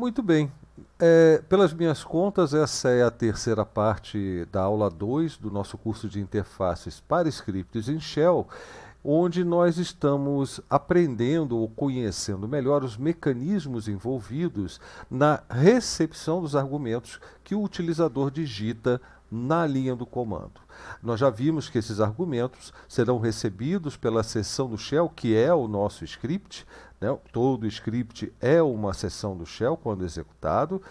Muito bem. É, pelas minhas contas, essa é a terceira parte da aula 2 do nosso curso de interfaces para scripts em Shell, onde nós estamos aprendendo ou conhecendo melhor os mecanismos envolvidos na recepção dos argumentos que o utilizador digita na linha do comando. Nós já vimos que esses argumentos serão recebidos pela seção do shell, que é o nosso script, né? Todo script é uma sessão do shell quando executado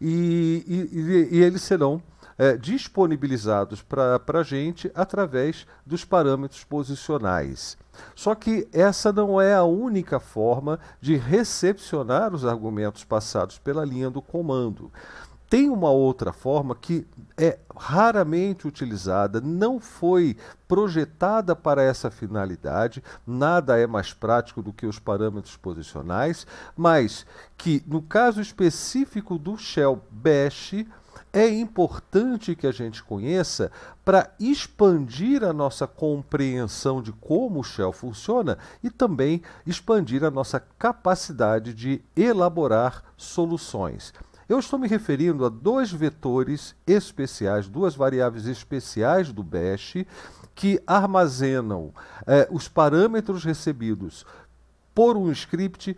e, e, e eles serão é, disponibilizados para a gente através dos parâmetros posicionais. Só que essa não é a única forma de recepcionar os argumentos passados pela linha do comando. Tem uma outra forma que é raramente utilizada, não foi projetada para essa finalidade, nada é mais prático do que os parâmetros posicionais, mas que no caso específico do Shell Bash, é importante que a gente conheça para expandir a nossa compreensão de como o Shell funciona e também expandir a nossa capacidade de elaborar soluções. Eu estou me referindo a dois vetores especiais, duas variáveis especiais do Bash, que armazenam é, os parâmetros recebidos por um script,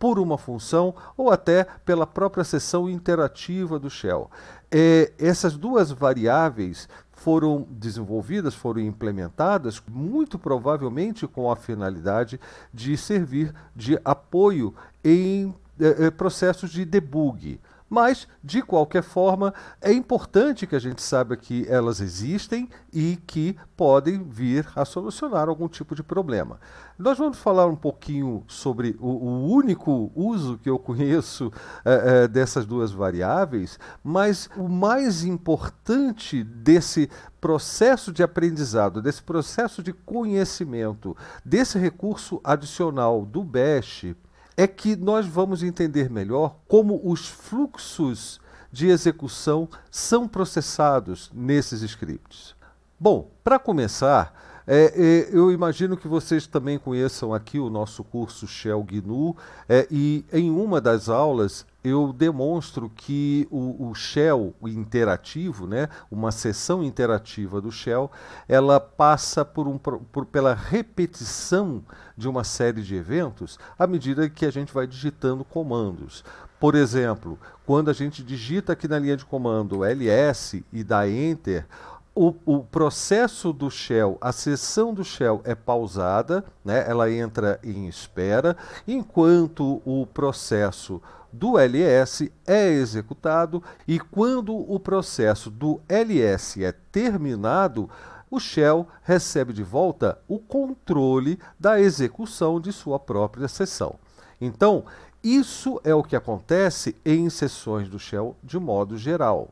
por uma função ou até pela própria seção interativa do Shell. É, essas duas variáveis foram desenvolvidas, foram implementadas, muito provavelmente com a finalidade de servir de apoio em eh, processos de debug. Mas, de qualquer forma, é importante que a gente saiba que elas existem e que podem vir a solucionar algum tipo de problema. Nós vamos falar um pouquinho sobre o, o único uso que eu conheço é, é, dessas duas variáveis, mas o mais importante desse processo de aprendizado, desse processo de conhecimento, desse recurso adicional do BEST é que nós vamos entender melhor como os fluxos de execução são processados nesses scripts. Bom, para começar, é, é, eu imagino que vocês também conheçam aqui o nosso curso Shell GNU é, e em uma das aulas eu demonstro que o, o, shell interativo, né, uma sessão interativa do shell, ela passa por um, por, pela repetição de uma série de eventos à medida que a gente vai digitando comandos. Por exemplo, quando a gente digita aqui na linha de comando ls e dá enter, o, o, processo do shell, a sessão do shell é pausada, né? ela entra em espera, enquanto o processo do LS é executado e quando o processo do LS é terminado, o shell recebe de volta o controle da execução de sua própria sessão. Então, isso é o que acontece em sessões do shell de modo geral.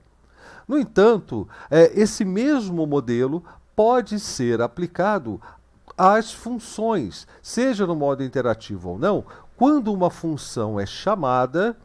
No entanto, é, esse mesmo modelo pode ser aplicado às funções, seja no modo interativo ou não, quando uma função é chamada,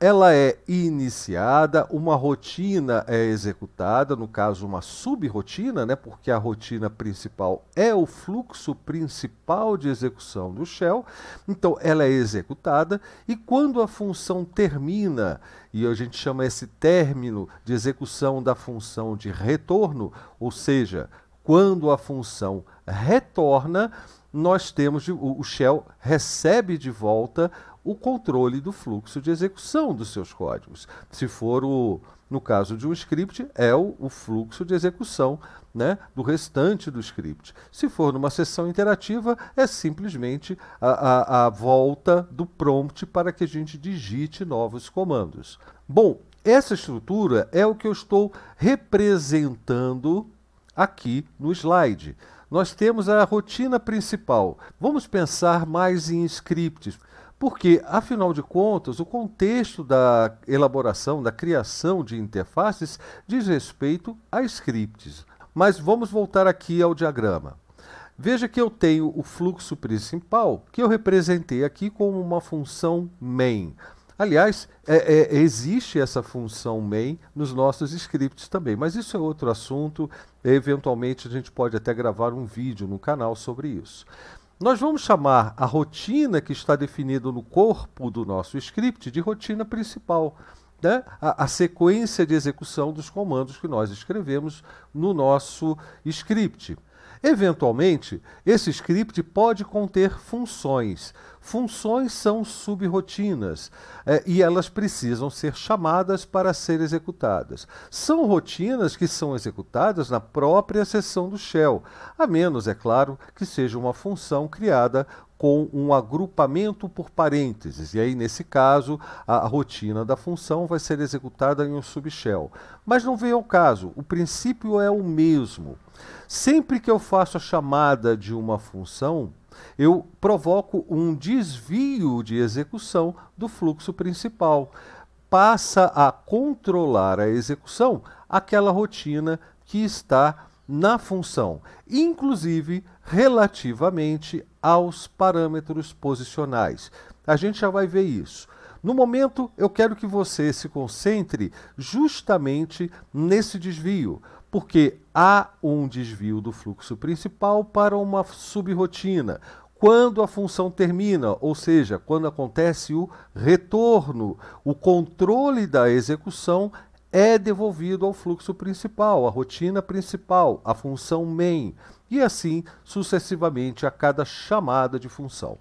ela é iniciada, uma rotina é executada, no caso uma subrotina, né, porque a rotina principal é o fluxo principal de execução do shell. Então ela é executada e quando a função termina, e a gente chama esse término de execução da função de retorno, ou seja, quando a função retorna, nós temos o shell recebe de volta o controle do fluxo de execução dos seus códigos. Se for o no caso de um script, é o, o fluxo de execução né, do restante do script. Se for numa sessão interativa, é simplesmente a, a, a volta do prompt para que a gente digite novos comandos. Bom, essa estrutura é o que eu estou representando aqui no slide. Nós temos a rotina principal. Vamos pensar mais em scripts, porque, afinal de contas, o contexto da elaboração, da criação de interfaces diz respeito a scripts. Mas vamos voltar aqui ao diagrama. Veja que eu tenho o fluxo principal, que eu representei aqui como uma função main. Aliás, é, é, existe essa função main nos nossos scripts também, mas isso é outro assunto. Eventualmente, a gente pode até gravar um vídeo no canal sobre isso. Nós vamos chamar a rotina que está definida no corpo do nosso script de rotina principal. Né? A, a, sequência de execução dos comandos que nós escrevemos no nosso script. Eventualmente, esse script pode conter funções. Funções são subrotinas eh, e elas precisam ser chamadas para ser executadas. São rotinas que são executadas na própria seção do shell, a menos, é claro, que seja uma função criada com um agrupamento por parênteses. E aí, nesse caso, a, a rotina da função vai ser executada em um subshell. Mas não veio ao caso, o princípio é o mesmo. Sempre que eu faço a chamada de uma função, eu provoco um desvio de execução do fluxo principal. Passa a controlar a execução aquela rotina que está na função, inclusive relativamente aos parâmetros posicionais. A gente já vai ver isso. No momento, eu quero que você se concentre justamente nesse desvio, porque há um desvio do fluxo principal para uma subrotina. Quando a função termina, ou seja, quando acontece o retorno, o controle da execução é devolvido ao fluxo principal, à rotina principal, à função main e assim sucessivamente a cada chamada de função.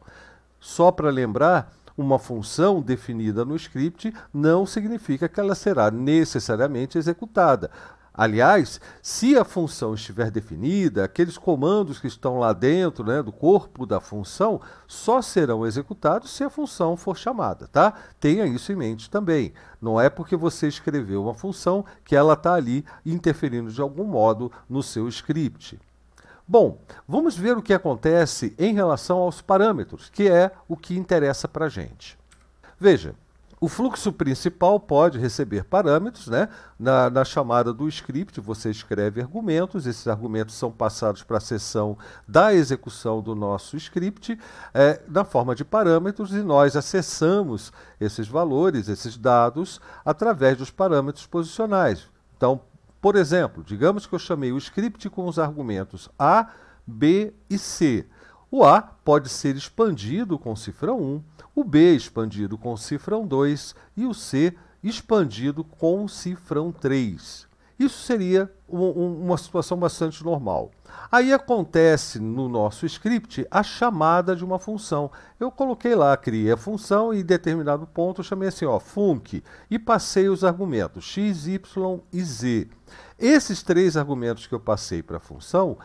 Só para lembrar, uma função definida no script não significa que ela será necessariamente executada. Aliás, se a função estiver definida, aqueles comandos que estão lá dentro né, do corpo da função só serão executados se a função for chamada, tá? Tenha isso em mente também. Não é porque você escreveu uma função que ela está ali interferindo de algum modo no seu script. Bom, vamos ver o que acontece em relação aos parâmetros, que é o que interessa para a gente. Veja, o fluxo principal pode receber parâmetros, né? Na, na, chamada do script você escreve argumentos, esses argumentos são passados para a sessão da execução do nosso script é, na forma de parâmetros e nós acessamos esses valores, esses dados, através dos parâmetros posicionais. Então, por exemplo, digamos que eu chamei o script com os argumentos A, B e C. O A pode ser expandido com cifra 1, o B expandido com cifrão 2 e o C expandido com cifrão 3. Isso seria um, um, uma situação bastante normal. Aí acontece no nosso script a chamada de uma função. Eu coloquei lá, criei a função e em determinado ponto chamei assim, ó, func, e passei os argumentos x, y e z. Esses três argumentos que eu passei para a função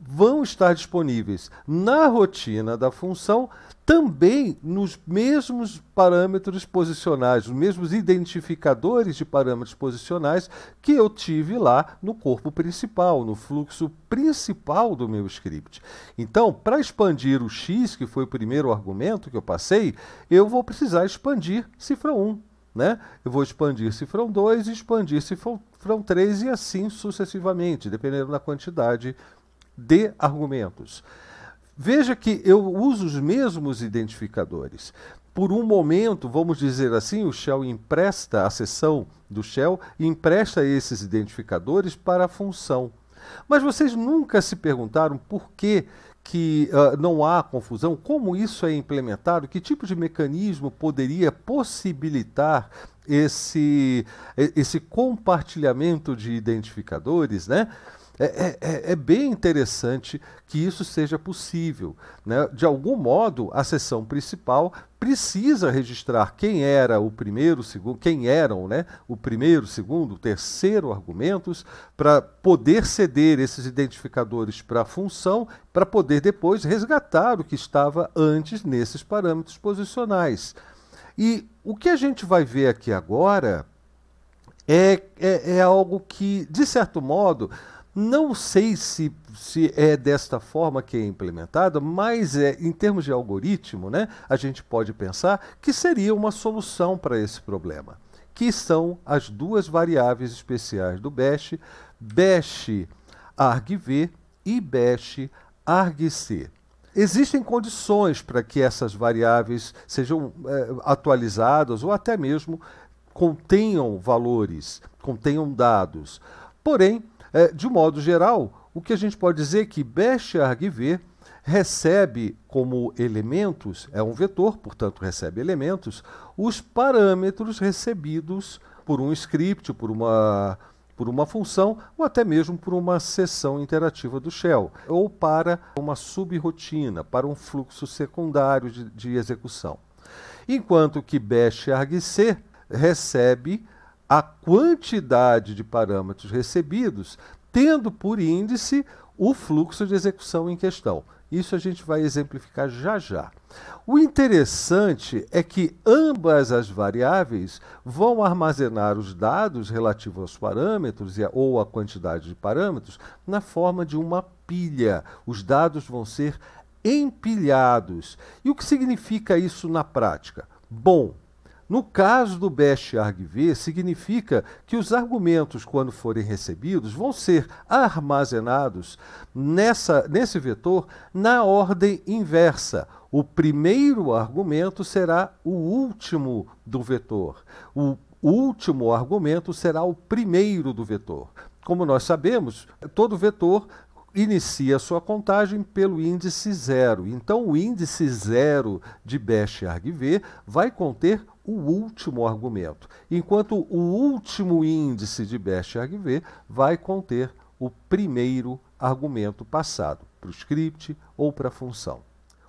vão estar disponíveis na rotina da função, também nos mesmos parâmetros posicionais, os mesmos identificadores de parâmetros posicionais que eu tive lá no corpo principal, no fluxo principal do meu script. Então, para expandir o x, que foi o primeiro argumento que eu passei, eu vou precisar expandir cifra 1, né? Eu vou expandir cifrão 2, expandir cifrão 3 e assim sucessivamente, dependendo da quantidade de argumentos. Veja que eu uso os mesmos identificadores. Por um momento, vamos dizer assim, o Shell empresta a seção do Shell empresta esses identificadores para a função. Mas vocês nunca se perguntaram por que que uh, não há confusão, como isso é implementado, que tipo de mecanismo poderia possibilitar esse, esse compartilhamento de identificadores, né? É, é, é, é, bem interessante que isso seja possível. Né? De algum modo, a sessão principal precisa registrar quem era o primeiro, segundo, quem eram né, o primeiro, segundo, terceiro argumentos, para poder ceder esses identificadores para a função, para poder depois resgatar o que estava antes nesses parâmetros posicionais. E o que a gente vai ver aqui agora é, é, é algo que, de certo modo, não sei se, se é desta forma que é implementada, mas é, em termos de algoritmo, né, a gente pode pensar que seria uma solução para esse problema, que são as duas variáveis especiais do bash, bash argv e bash argc. Existem condições para que essas variáveis sejam é, atualizadas ou até mesmo contenham valores, contenham dados. Porém, é, de um modo geral, o que a gente pode dizer é que bécher argv recebe como elementos, é um vetor, portanto recebe elementos, os parâmetros recebidos por um script, por uma, por uma função, ou até mesmo por uma sessão interativa do shell, ou para uma subrotina, para um fluxo secundário de, de execução. Enquanto que Bash argc recebe a quantidade de parâmetros recebidos, tendo por índice o fluxo de execução em questão. Isso a gente vai exemplificar já já. O interessante é que ambas as variáveis vão armazenar os dados relativos aos parâmetros e a, ou à quantidade de parâmetros na forma de uma pilha. Os dados vão ser empilhados. E o que significa isso na prática? Bom, no caso do Best ArgV, significa que os argumentos, quando forem recebidos, vão ser armazenados nessa, nesse vetor na ordem inversa. O primeiro argumento será o último do vetor. O último argumento será o primeiro do vetor. Como nós sabemos, todo vetor inicia sua contagem pelo índice zero. Então, o índice zero de Best argv vai conter o último argumento, enquanto o último índice de best argv vai conter o primeiro argumento passado para o script ou para a função,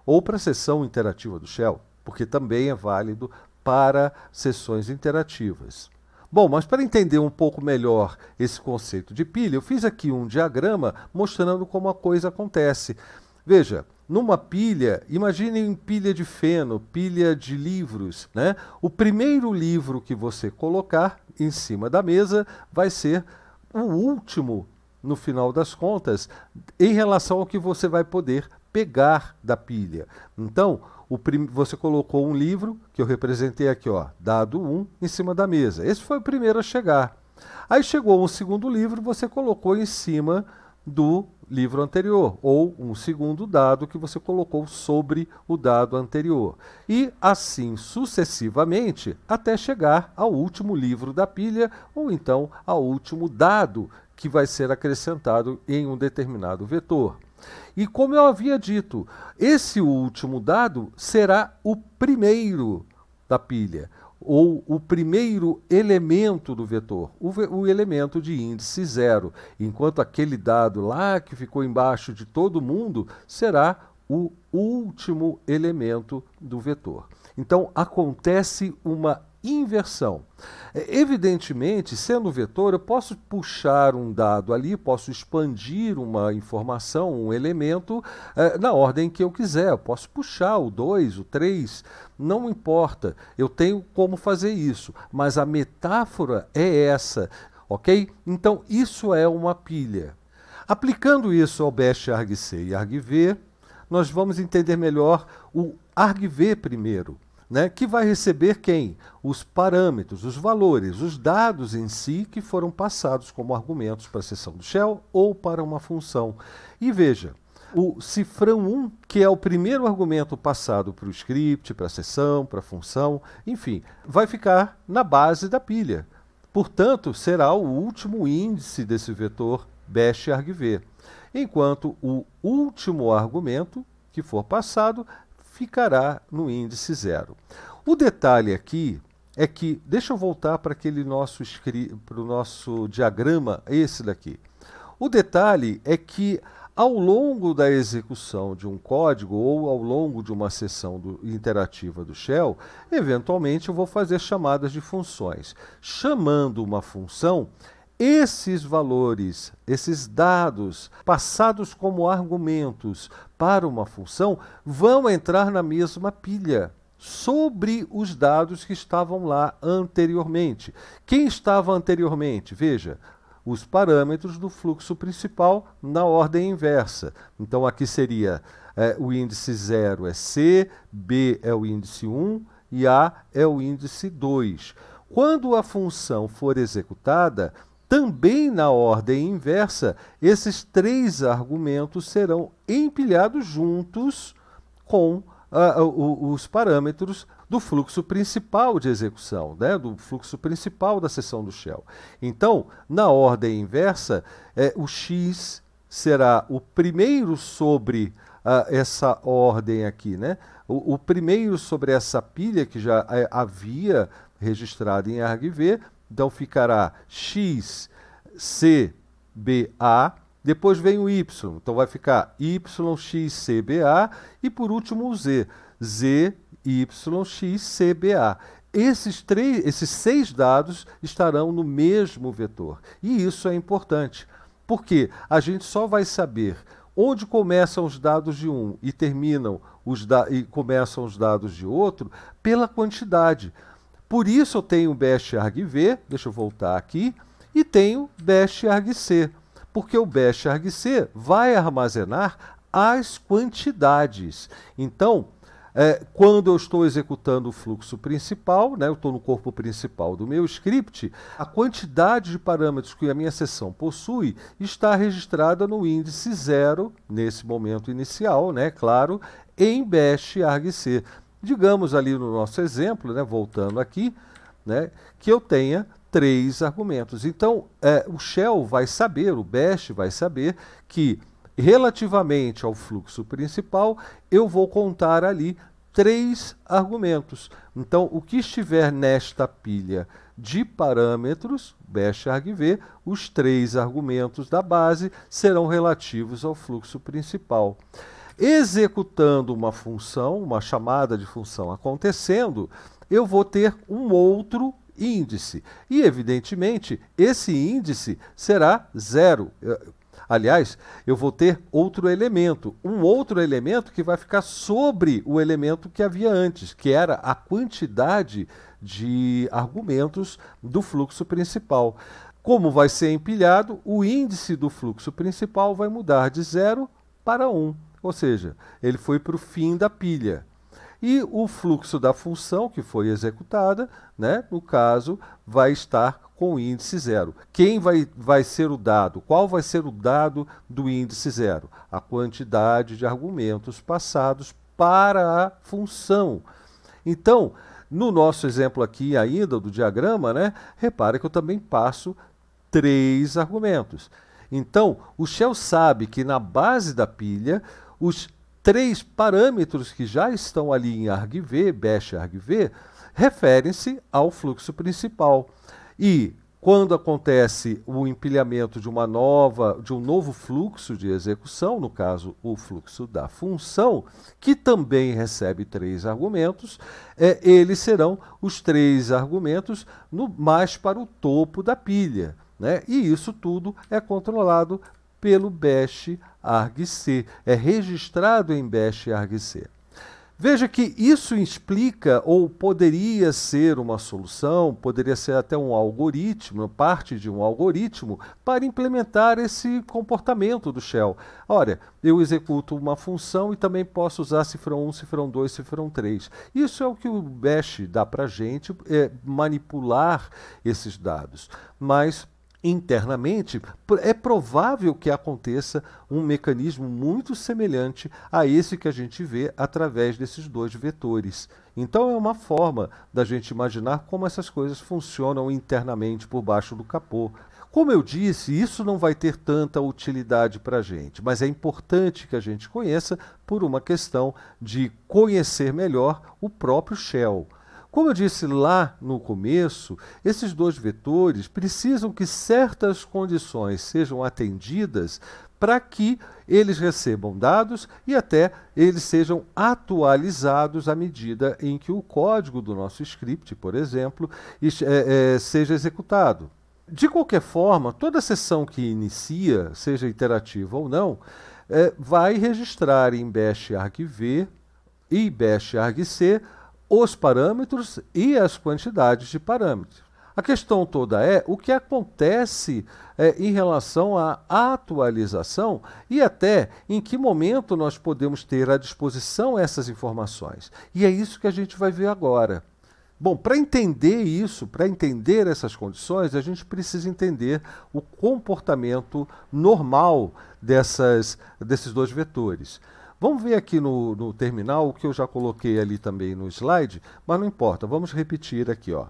ou para a sessão interativa do Shell, porque também é válido para sessões interativas. Bom, mas para entender um pouco melhor esse conceito de pilha, eu fiz aqui um diagrama mostrando como a coisa acontece. Veja, numa pilha, imaginem pilha de feno, pilha de livros, né? O primeiro livro que você colocar em cima da mesa vai ser o último, no final das contas, em relação ao que você vai poder pegar da pilha. Então, você colocou um livro, que eu representei aqui, ó, dado 1, um, em cima da mesa. Esse foi o primeiro a chegar. Aí chegou um segundo livro, você colocou em cima do livro anterior, ou um segundo dado que você colocou sobre o dado anterior. E assim sucessivamente até chegar ao último livro da pilha, ou então ao último dado que vai ser acrescentado em um determinado vetor. E como eu havia dito, esse último dado será o primeiro da pilha ou o primeiro elemento do vetor, o, o, elemento de índice zero, enquanto aquele dado lá que ficou embaixo de todo mundo será o último elemento do vetor. Então acontece uma inversão. É, evidentemente, sendo vetor, eu posso puxar um dado ali, posso expandir uma informação, um elemento, eh, na ordem que eu quiser. Eu posso puxar o 2, o 3, não importa. Eu tenho como fazer isso. Mas a metáfora é essa, ok? Então, isso é uma pilha. Aplicando isso ao Best Arg C e Arg V, nós vamos entender melhor o Arg V primeiro né, que vai receber quem? Os parâmetros, os valores, os dados em si que foram passados como argumentos para a sessão do shell ou para uma função. E veja, o cifrão 1, que é o primeiro argumento passado para o script, para a sessão, para a função, enfim, vai ficar na base da pilha. Portanto, será o último índice desse vetor bash argv, enquanto o último argumento que for passado ficará no índice zero. O detalhe aqui é que, deixa eu voltar para aquele nosso, pro nosso diagrama, esse daqui. O detalhe é que ao longo da execução de um código ou ao longo de uma sessão do, interativa do shell, eventualmente eu vou fazer chamadas de funções. Chamando uma função, esses valores, esses dados, passados como argumentos para uma função, vão entrar na mesma pilha sobre os dados que estavam lá anteriormente. Quem estava anteriormente? Veja, os parâmetros do fluxo principal na ordem inversa. Então aqui seria é, o índice 0 é C, B é o índice 1 um, e A é o índice 2. Quando a função for executada, também na ordem inversa, esses três argumentos serão empilhados juntos com uh, os parâmetros do fluxo principal de execução, né? do fluxo principal da sessão do shell. Então, na ordem inversa, é o x será o primeiro sobre uh, essa ordem aqui, né? O, o, primeiro sobre essa pilha que já é, havia registrado em argv, então ficará X, C, B, A. Depois vem o Y. Então vai ficar Y, X, C, B, A. E por último o Z. Z, Y, X, C, B, A. Esses, três, esses seis dados estarão no mesmo vetor. E isso é importante, porque a gente só vai saber onde começam os dados de um e terminam os e começam os dados de outro pela quantidade. Por isso eu tenho bash argv, deixa eu voltar aqui, e tenho bash argc, porque o bash argc vai armazenar as quantidades. Então, é, quando eu estou executando o fluxo principal, né, eu estou no corpo principal do meu script, a quantidade de parâmetros que a minha sessão possui está registrada no índice zero, nesse momento inicial, né, claro, em bash argc. Digamos ali no nosso exemplo, né, voltando aqui, né, que eu tenha três argumentos. Então, é, o Shell vai saber, o Bash vai saber que relativamente ao fluxo principal, eu vou contar ali três argumentos. Então, o que estiver nesta pilha de parâmetros, Bash argv, os três argumentos da base serão relativos ao fluxo principal executando uma função, uma chamada de função acontecendo, eu vou ter um outro índice. E, evidentemente, esse índice será zero. Aliás, eu vou ter outro elemento, um outro elemento que vai ficar sobre o elemento que havia antes, que era a quantidade de argumentos do fluxo principal. Como vai ser empilhado, o índice do fluxo principal vai mudar de zero para 1. Um. Ou seja, ele foi para o fim da pilha. E o fluxo da função que foi executada, né, no caso, vai estar com o índice zero. Quem vai, vai ser o dado? Qual vai ser o dado do índice zero? A quantidade de argumentos passados para a função. Então, no nosso exemplo aqui ainda do diagrama, né, repara que eu também passo três argumentos. Então, o Shell sabe que na base da pilha os três parâmetros que já estão ali em argv, bash argv, referem-se ao fluxo principal. E quando acontece o empilhamento de uma nova, de um novo fluxo de execução, no caso o fluxo da função, que também recebe três argumentos, é, eles serão os três argumentos no, mais para o topo da pilha. Né? E isso tudo é controlado pelo Bash Argc. É registrado em Bash Argc. Veja que isso explica, ou poderia ser uma solução, poderia ser até um algoritmo, parte de um algoritmo, para implementar esse comportamento do shell. Olha, eu executo uma função e também posso usar cifrão 1, cifrão 2, cifrão 3. Isso é o que o Bash dá para a gente, é manipular esses dados. Mas internamente, é provável que aconteça um mecanismo muito semelhante a esse que a gente vê através desses dois vetores. Então, é uma forma da gente imaginar como essas coisas funcionam internamente por baixo do capô. Como eu disse, isso não vai ter tanta utilidade para a gente, mas é importante que a gente conheça por uma questão de conhecer melhor o próprio Shell. Como eu disse lá no começo, esses dois vetores precisam que certas condições sejam atendidas para que eles recebam dados e até eles sejam atualizados à medida em que o código do nosso script, por exemplo, é, é, seja executado. De qualquer forma, toda sessão que inicia, seja interativa ou não, é, vai registrar em bash argv e bash argc os parâmetros e as quantidades de parâmetros. A questão toda é o que acontece é, em relação à atualização e até em que momento nós podemos ter à disposição essas informações. E é isso que a gente vai ver agora. Bom, para entender isso, para entender essas condições, a gente precisa entender o comportamento normal dessas, desses dois vetores. Vamos ver aqui no, no terminal o que eu já coloquei ali também no slide, mas não importa, vamos repetir aqui. Ó.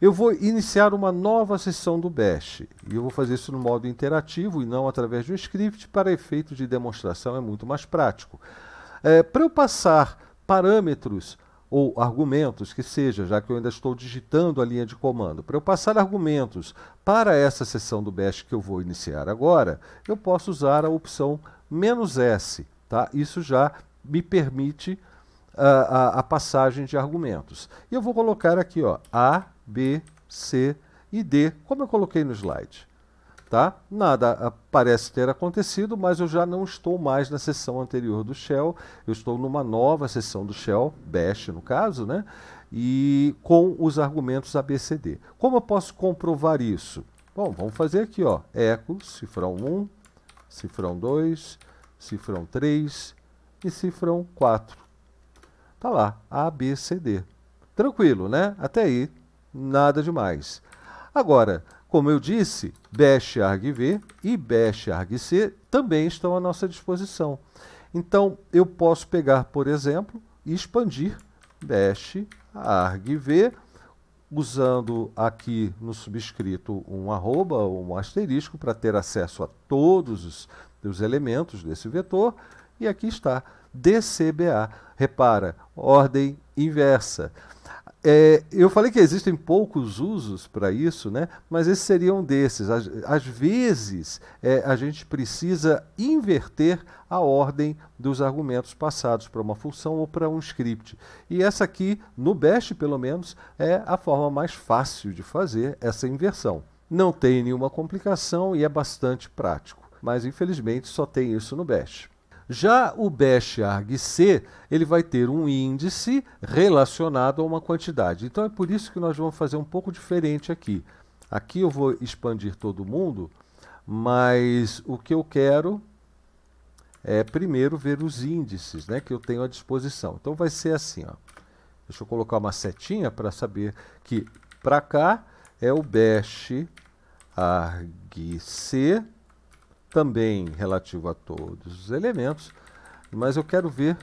Eu vou iniciar uma nova sessão do Bash, e eu vou fazer isso no modo interativo e não através de um script, para efeito de demonstração é muito mais prático. É, para eu passar parâmetros ou argumentos que seja, já que eu ainda estou digitando a linha de comando, para eu passar argumentos para essa sessão do Bash que eu vou iniciar agora, eu posso usar a opção "-s", Tá? Isso já me permite a, a, a, passagem de argumentos. E eu vou colocar aqui ó, A, B, C e D, como eu coloquei no slide. Tá? Nada parece ter acontecido, mas eu já não estou mais na sessão anterior do Shell, eu estou numa nova sessão do Shell, Bash no caso, né? e com os argumentos ABCD. Como eu posso comprovar isso? Bom, vamos fazer aqui, ó, eco, cifrão 1, cifrão 2, cifrão 3 e cifrão 4. Tá lá, A, B, C, D. Tranquilo, né? Até aí, nada demais. Agora, como eu disse, Bash argv e Bash argc também estão à nossa disposição. Então, eu posso pegar, por exemplo, e expandir Bash argv usando aqui no subscrito um arroba ou um asterisco para ter acesso a todos os, os elementos desse vetor. E aqui está, DCBA. Repara, ordem inversa. É, eu falei que existem poucos usos para isso, né? mas esse seria um desses. Às, às vezes, é, a gente precisa inverter a ordem dos argumentos passados para uma função ou para um script. E essa aqui, no Bash pelo menos, é a forma mais fácil de fazer essa inversão. Não tem nenhuma complicação e é bastante prático, mas infelizmente só tem isso no Bash. Já o BESH-ARG-C, ele vai ter um índice relacionado a uma quantidade. Então é por isso que nós vamos fazer um pouco diferente aqui. Aqui eu vou expandir todo mundo, mas o que eu quero é primeiro ver os índices né, que eu tenho à disposição. Então vai ser assim, ó. deixa eu colocar uma setinha para saber que para cá é o BESH-ARG-C, também relativo a todos os elementos, mas eu quero ver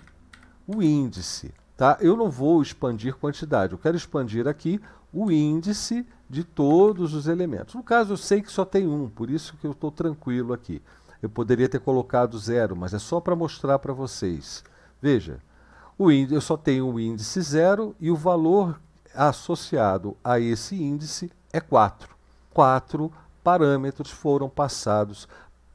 o índice. Tá? Eu não vou expandir quantidade, eu quero expandir aqui o índice de todos os elementos. No caso, eu sei que só tem um, por isso que eu estou tranquilo aqui. Eu poderia ter colocado zero, mas é só para mostrar para vocês. Veja, o índice, eu só tenho o índice zero e o valor associado a esse índice é 4. Quatro parâmetros foram passados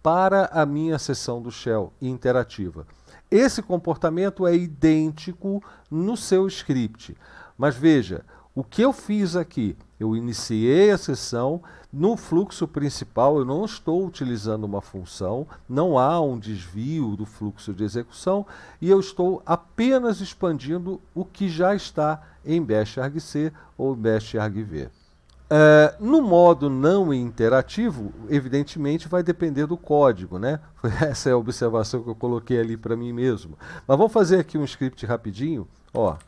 para a minha sessão do shell interativa. Esse comportamento é idêntico no seu script. Mas veja, o que eu fiz aqui? Eu iniciei a sessão, no fluxo principal eu não estou utilizando uma função, não há um desvio do fluxo de execução e eu estou apenas expandindo o que já está em bash argc ou bash argv. Uh, no modo não interativo, evidentemente vai depender do código, né? Essa é a observação que eu coloquei ali para mim mesmo. Mas vamos fazer aqui um script rapidinho, ó,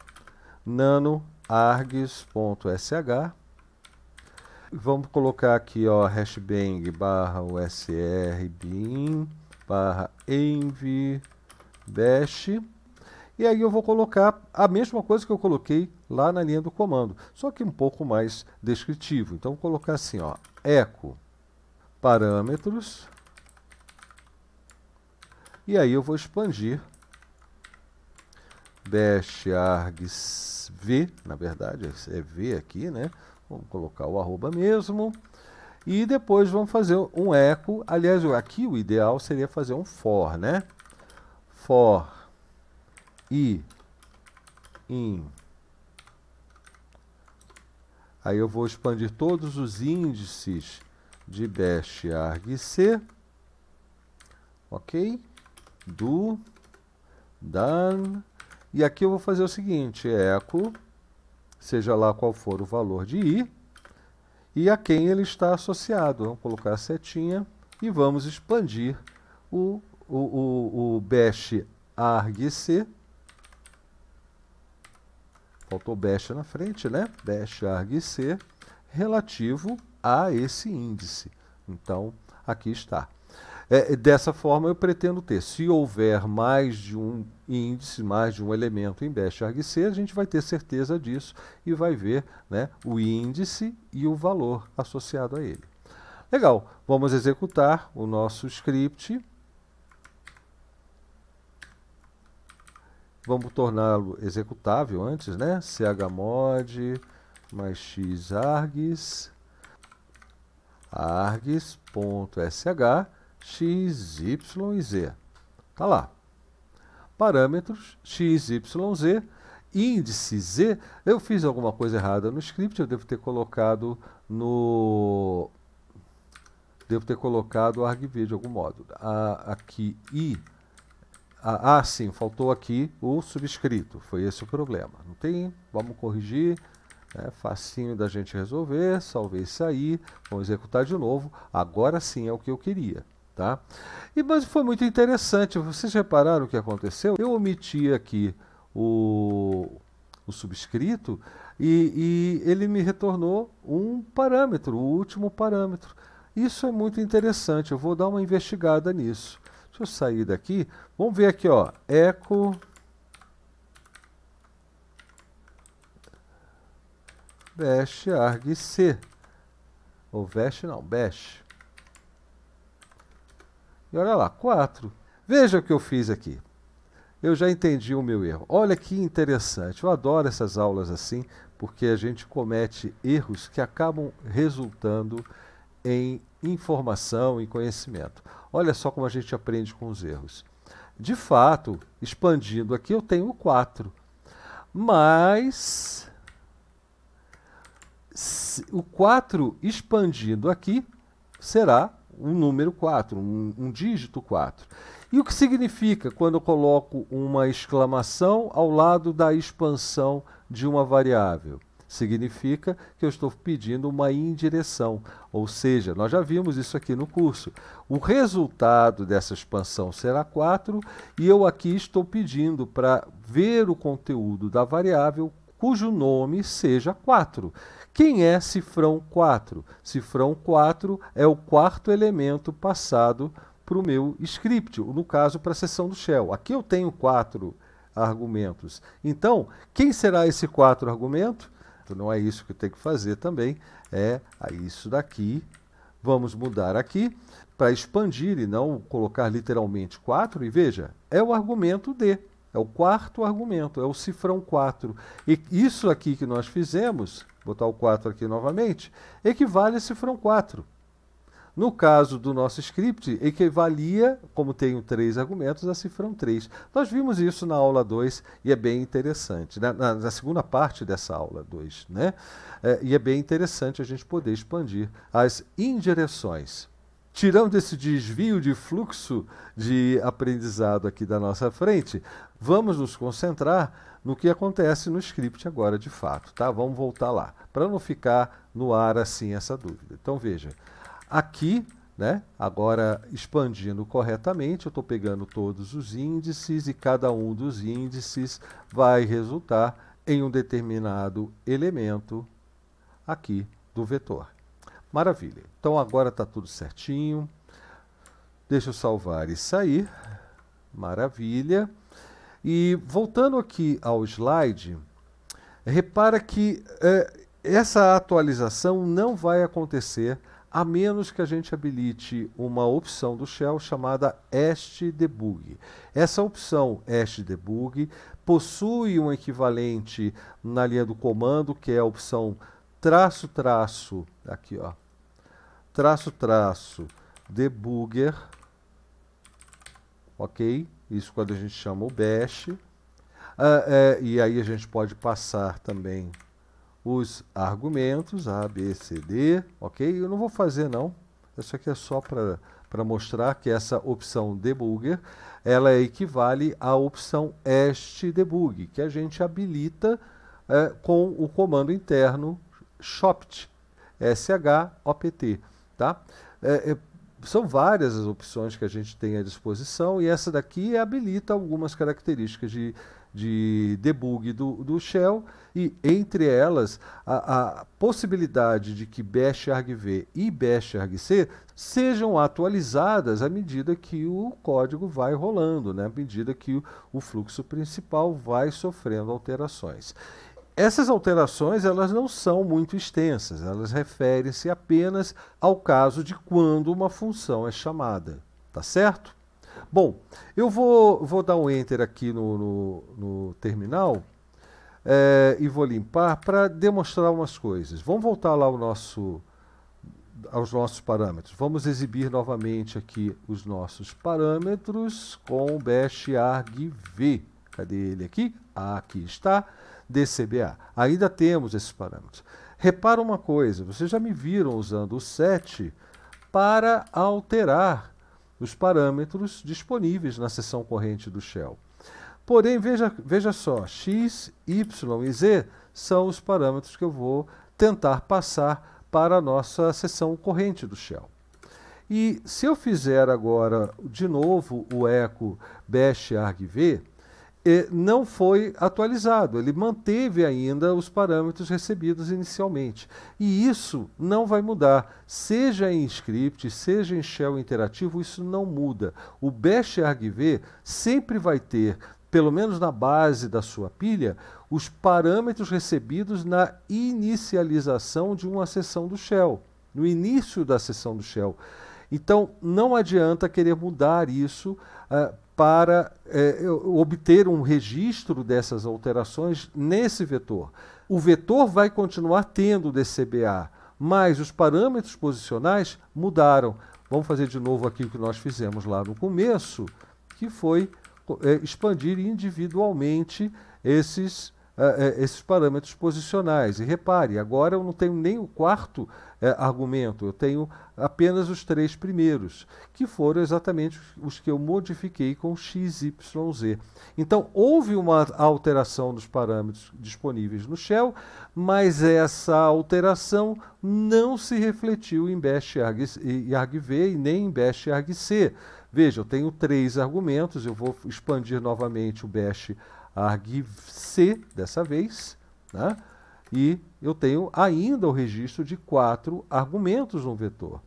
nanoargs.sh Vamos colocar aqui, ó, hashbang barra usr bin barra env dash e aí eu vou colocar a mesma coisa que eu coloquei lá na linha do comando, só que um pouco mais descritivo. Então, vou colocar assim, ó, eco parâmetros, e aí eu vou expandir dash args v, na verdade é v aqui, né? Vamos colocar o arroba mesmo. E depois vamos fazer um eco. Aliás, aqui o ideal seria fazer um for, né? For e in. Aí eu vou expandir todos os índices de best arg c, ok? Do, dan, e aqui eu vou fazer o seguinte, echo, seja lá qual for o valor de i, e a quem ele está associado. Vamos colocar a setinha e vamos expandir o, o, o, o bash argc faltou bash na frente, né? Bash arg C relativo a esse índice. Então, aqui está. É, dessa forma, eu pretendo ter. Se houver mais de um índice, mais de um elemento em bash arg C, a gente vai ter certeza disso e vai ver né, o índice e o valor associado a ele. Legal, vamos executar o nosso script Vamos torná-lo executável antes, né? chmod mais xargs args.sh x, y e z. Tá lá. Parâmetros x, y, z. Índice z. Eu fiz alguma coisa errada no script. Eu devo ter colocado no... Devo ter colocado argv de algum modo. A, ah, aqui i ah, ah, sim, faltou aqui o subscrito. Foi esse o problema. Não tem? Vamos corrigir. É facinho da gente resolver. Salvei isso aí. Vamos executar de novo. Agora sim é o que eu queria. Tá? E, mas foi muito interessante. Vocês repararam o que aconteceu? Eu omiti aqui o, o subscrito e, e ele me retornou um parâmetro, o último parâmetro. Isso é muito interessante. Eu vou dar uma investigada nisso. Deixa eu sair daqui. Vamos ver aqui, ó. Eco. Bash arg c. Ou bash não, bash. E olha lá, 4. Veja o que eu fiz aqui. Eu já entendi o meu erro. Olha que interessante. Eu adoro essas aulas assim, porque a gente comete erros que acabam resultando em informação e conhecimento. Olha só como a gente aprende com os erros. De fato, expandindo aqui, eu tenho 4. Mas o 4 expandido aqui será um número 4, um, um, dígito 4. E o que significa quando eu coloco uma exclamação ao lado da expansão de uma variável? significa que eu estou pedindo uma indireção. Ou seja, nós já vimos isso aqui no curso. O resultado dessa expansão será 4 e eu aqui estou pedindo para ver o conteúdo da variável cujo nome seja 4. Quem é cifrão 4? Cifrão 4 é o quarto elemento passado para o meu script, no caso para a sessão do shell. Aqui eu tenho quatro argumentos. Então, quem será esse quatro argumento? Então, não é isso que tem que fazer também, é ah, isso daqui. Vamos mudar aqui para expandir e não colocar literalmente 4. E veja, é o argumento D, é o quarto argumento, é o cifrão 4. E isso aqui que nós fizemos, botar o 4 aqui novamente, equivale a cifrão 4. No caso do nosso script, equivalia, como tenho três argumentos, a cifrão 3. É Nós vimos isso na aula 2 e é bem interessante, né? na, na, segunda parte dessa aula 2. Né? É, e é bem interessante a gente poder expandir as indireções. Tirando esse desvio de fluxo de aprendizado aqui da nossa frente, vamos nos concentrar no que acontece no script agora de fato, tá? Vamos voltar lá, para não ficar no ar assim essa dúvida. Então veja, Aqui, né, agora expandindo corretamente, eu estou pegando todos os índices e cada um dos índices vai resultar em um determinado elemento aqui do vetor. Maravilha. Então agora está tudo certinho. Deixa eu salvar e sair. Maravilha. E voltando aqui ao slide, repara que eh, essa atualização não vai acontecer a menos que a gente habilite uma opção do shell chamada stdebug. Essa opção stdebug possui um equivalente na linha do comando, que é a opção traço traço aqui, ó. Traço traço debugger. OK? Isso quando a gente chama o bash. Ah, é, e aí a gente pode passar também os argumentos A, B, C, D, ok? Eu não vou fazer não, isso aqui é só para mostrar que essa opção debugger, ela equivale à opção est debug, que a gente habilita é, com o comando interno shopt, S-H-O-P-T, tá? É, é, são várias as opções que a gente tem à disposição e essa daqui habilita algumas características de de debug do, do shell e entre elas a, a possibilidade de que bash argv e bash argc sejam atualizadas à medida que o código vai rolando, né? à medida que o, o fluxo principal vai sofrendo alterações. Essas alterações elas não são muito extensas, elas referem-se apenas ao caso de quando uma função é chamada, tá certo? Bom, eu vou, vou dar um Enter aqui no, no, no terminal é, e vou limpar para demonstrar umas coisas. Vamos voltar lá ao nosso, aos nossos parâmetros. Vamos exibir novamente aqui os nossos parâmetros com bash argv. Cadê ele aqui? aqui está. DCBA. Ainda temos esses parâmetros. Repara uma coisa, vocês já me viram usando o set para alterar os parâmetros disponíveis na seção corrente do shell. Porém, veja, veja só, x, y e z são os parâmetros que eu vou tentar passar para a nossa seção corrente do shell. E se eu fizer agora de novo o eco bash argv, não foi atualizado, ele manteve ainda os parâmetros recebidos inicialmente. E isso não vai mudar, seja em script, seja em shell interativo, isso não muda. O Bash ArgV sempre vai ter, pelo menos na base da sua pilha, os parâmetros recebidos na inicialização de uma sessão do shell, no início da sessão do shell. Então, não adianta querer mudar isso uh, para é, obter um registro dessas alterações nesse vetor. O vetor vai continuar tendo DCBA, mas os parâmetros posicionais mudaram. Vamos fazer de novo aqui o que nós fizemos lá no começo, que foi é, expandir individualmente esses, é, é, esses parâmetros posicionais. E repare, agora eu não tenho nem o quarto é, argumento, eu tenho apenas os três primeiros, que foram exatamente os que eu modifiquei com XYZ. Então, houve uma alteração dos parâmetros disponíveis no Shell, mas essa alteração não se refletiu em Bash ArgV e nem em Bash ArgC. Veja, eu tenho três argumentos, eu vou expandir novamente o Bash ArgC dessa vez, né? E eu tenho ainda o registro de quatro argumentos no vetor.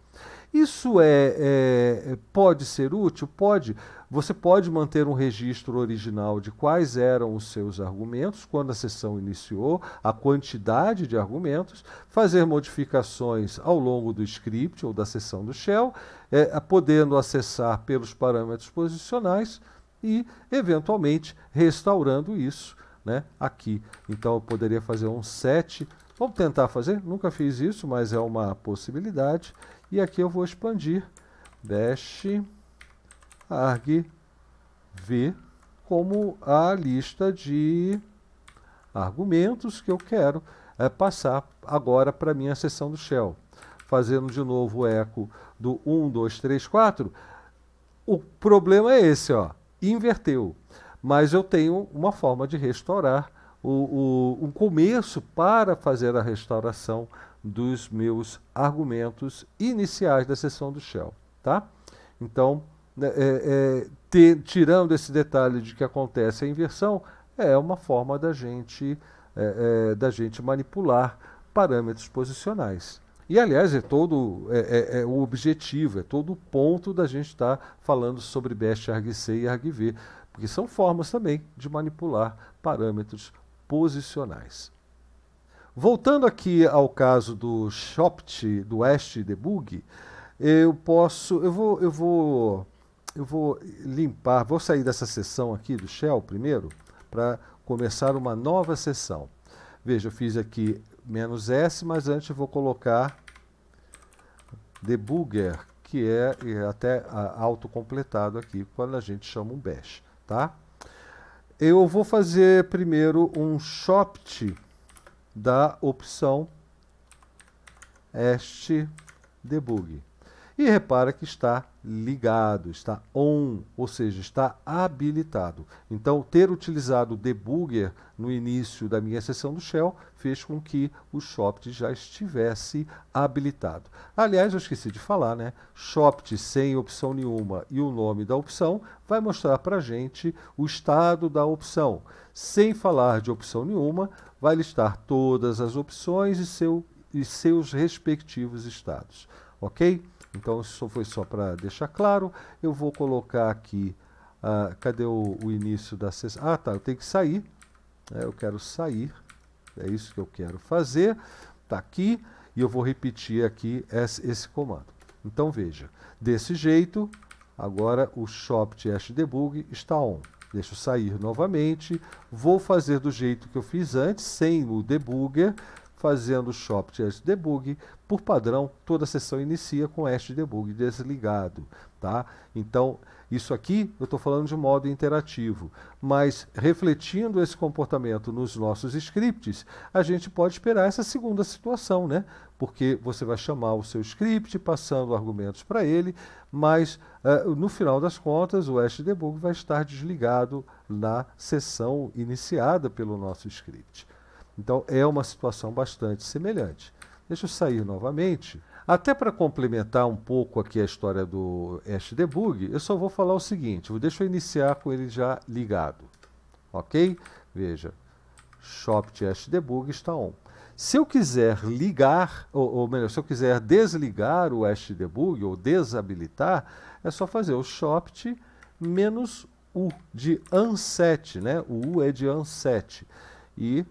Isso é, é, é, pode ser útil? Pode. Você pode manter um registro original de quais eram os seus argumentos quando a sessão iniciou, a quantidade de argumentos, fazer modificações ao longo do script ou da sessão do shell, é, podendo acessar pelos parâmetros posicionais e, eventualmente, restaurando isso né, aqui. Então eu poderia fazer um 7. Vamos tentar fazer? Nunca fiz isso, mas é uma possibilidade. E aqui eu vou expandir dash arg v como a lista de argumentos que eu quero é, passar agora para a minha seção do shell. Fazendo de novo o eco do 1, 2, 3, 4, o problema é esse, ó, inverteu mas eu tenho uma forma de restaurar o, o, o começo para fazer a restauração dos meus argumentos iniciais da sessão do Shell, tá? Então, né, é, é, te, tirando esse detalhe de que acontece a inversão, é uma forma da gente, é, é da gente manipular parâmetros posicionais. E, aliás, é todo é, é, é o objetivo, é todo o ponto da gente estar tá falando sobre Best Arg C e Arg V porque são formas também de manipular parâmetros posicionais. Voltando aqui ao caso do Shopt, do West Debug, eu posso, eu vou, eu vou, eu vou limpar, vou sair dessa sessão aqui do Shell primeiro para começar uma nova sessão. Veja, eu fiz aqui menos S, mas antes vou colocar debugger, que é, é até autocompletado aqui quando a gente chama um bash tá? Eu vou fazer primeiro um shopt da opção est debug. E repara que está ligado, está on, ou seja, está habilitado. Então, ter utilizado o debugger no início da minha sessão do Shell fez com que o Shopt já estivesse habilitado. Aliás, eu esqueci de falar, né? Shopt sem opção nenhuma e o nome da opção vai mostrar para a gente o estado da opção. Sem falar de opção nenhuma, vai listar todas as opções e, seu, e seus respectivos estados. Ok? Então, isso foi só para deixar claro. Eu vou colocar aqui. Uh, cadê o, o, início da sessão? Ah, tá. Eu tenho que sair. É, eu quero sair. É isso que eu quero fazer. Está aqui. E eu vou repetir aqui esse, esse comando. Então, veja. Desse jeito, agora o Shopt Debug está on. Deixo sair novamente. Vou fazer do jeito que eu fiz antes, sem o debugger fazendo o de debug, por padrão, toda a sessão inicia com este debug desligado, tá? Então, isso aqui eu estou falando de modo interativo, mas refletindo esse comportamento nos nossos scripts, a gente pode esperar essa segunda situação, né? Porque você vai chamar o seu script, passando argumentos para ele, mas uh, no final das contas o hash vai estar desligado na sessão iniciada pelo nosso script. Então é uma situação bastante semelhante. Deixa eu sair novamente. Até para complementar um pouco aqui a história do Ash Debug, eu só vou falar o seguinte, deixa eu iniciar com ele já ligado. Ok? Veja, Shopt Ash Debug está on. Se eu quiser ligar, ou, ou, melhor, se eu quiser desligar o Ash Debug ou desabilitar, é só fazer o Shopt menos U de unset, né? O U é de unset. E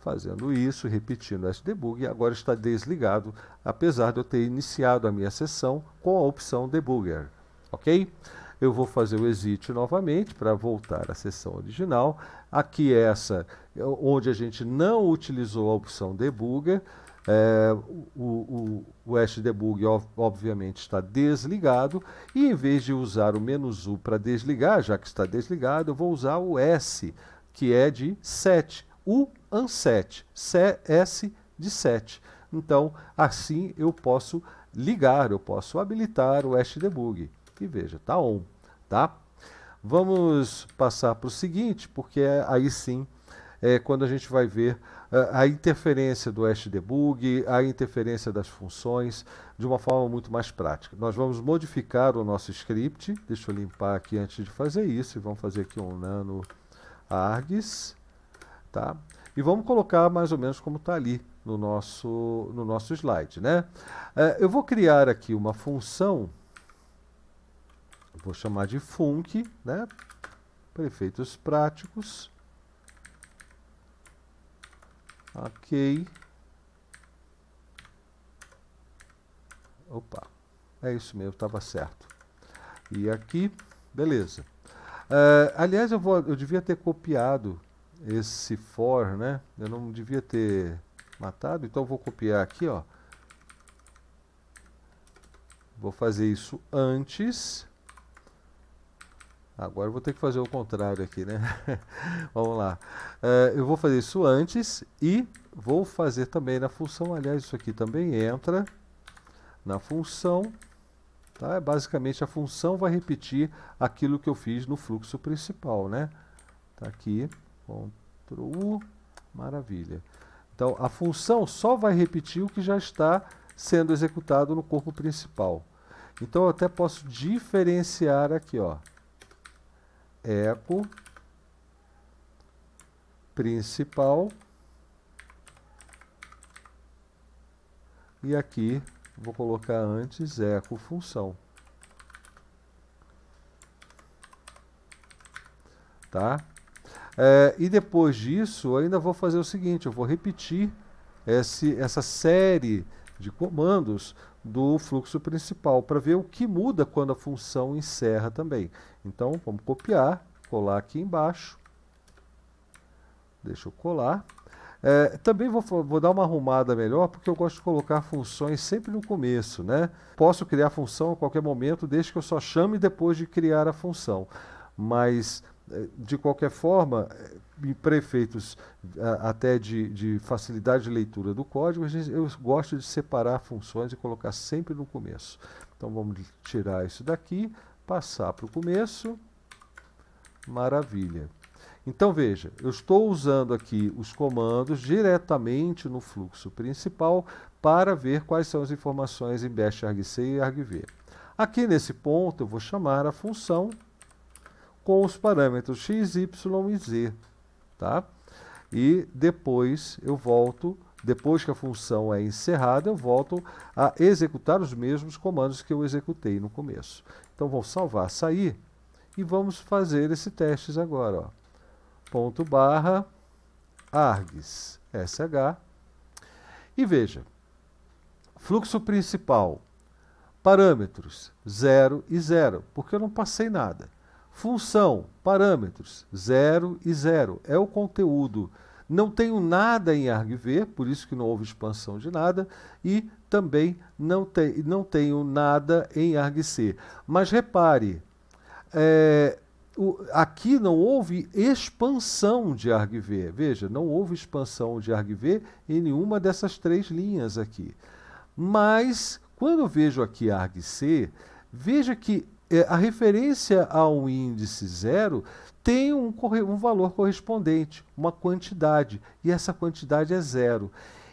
Fazendo isso, repetindo esse debug, agora está desligado, apesar de eu ter iniciado a minha sessão com a opção debugger, ok? Eu vou fazer o exit novamente para voltar à sessão original. Aqui é essa, é onde a gente não utilizou a opção debugger, é, o, o, o obviamente está desligado e em vez de usar o "-u" para desligar, já que está desligado, eu vou usar o S, que é de set, o ANSET, s de 7. Então, assim eu posso ligar, eu posso habilitar o SDBug. E veja, está on, tá? Vamos passar para o seguinte, porque aí sim é quando a gente vai ver eh, a interferência do SDBug, a interferência das funções, de uma forma muito mais prática. Nós vamos modificar o nosso script, deixa eu limpar aqui antes de fazer isso, e vamos fazer aqui um nano args, Tá? E vamos colocar mais ou menos como está ali no nosso, no nosso slide. Né? É, eu vou criar aqui uma função, vou chamar de func, né? para efeitos práticos. Ok. Opa, é isso mesmo, estava certo. E aqui, beleza. Uh, aliás, eu, vou, eu devia ter copiado esse for, né? Eu não devia ter matado, então vou copiar aqui, ó. Vou fazer isso antes. Agora vou ter que fazer o contrário aqui, né? Vamos lá. Uh, eu vou fazer isso antes e vou fazer também na função, aliás, isso aqui também entra na função. Tá? É basicamente, a função vai repetir aquilo que eu fiz no fluxo principal, né? Tá aqui. Ctrl U, maravilha. Então, a função só vai repetir o que já está sendo executado no corpo principal. Então, eu até posso diferenciar aqui, ó. Eco principal e aqui vou colocar antes eco função. Tá? É, e depois disso, ainda vou fazer o seguinte: eu vou repetir esse, essa série de comandos do fluxo principal para ver o que muda quando a função encerra também. Então, vamos copiar, colar aqui embaixo. Deixa eu colar. É, também vou, vou, dar uma arrumada melhor, porque eu gosto de colocar funções sempre no começo, né? Posso criar a função a qualquer momento, desde que eu só chame depois de criar a função. Mas de qualquer forma, em prefeitos até de, de, facilidade de leitura do código, eu gosto de separar funções e colocar sempre no começo. Então vamos tirar isso daqui, passar para o começo. Maravilha. Então veja, eu estou usando aqui os comandos diretamente no fluxo principal para ver quais são as informações em bash argc e argv. Aqui nesse ponto eu vou chamar a função com os parâmetros x, y e z. Tá? E depois eu volto, depois que a função é encerrada, eu volto a executar os mesmos comandos que eu executei no começo. Então vou salvar, sair e vamos fazer esse teste agora. Ó. Ponto barra args sh e veja, fluxo principal, parâmetros 0 e 0, porque eu não passei nada. Função, parâmetros, 0 e 0. É o conteúdo. Não tenho nada em argv, por isso que não houve expansão de nada, e também não, te, não tenho nada em argc. Mas repare, é, o, aqui não houve expansão de argv. Veja, não houve expansão de argv em nenhuma dessas três linhas aqui. Mas, quando vejo aqui argc, veja que é, a referência ao índice zero tem um, um valor correspondente, uma quantidade, e essa quantidade é zero.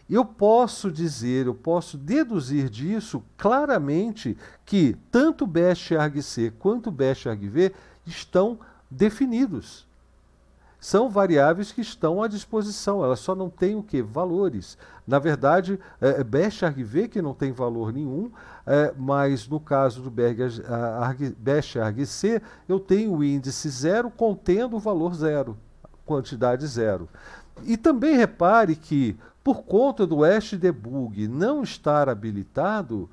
Eu posso dizer, eu posso deduzir disso claramente que tanto BEST-ARG-C quanto BEST-ARG-V estão definidos. São variáveis que estão à disposição, elas só não têm o que? Valores. Na verdade, é, é BEST-ARG-V que não tem valor nenhum, é, mas no caso do Best ARGC, eu tenho o índice zero contendo o valor zero, quantidade zero. E também repare que, por conta do debug não estar habilitado,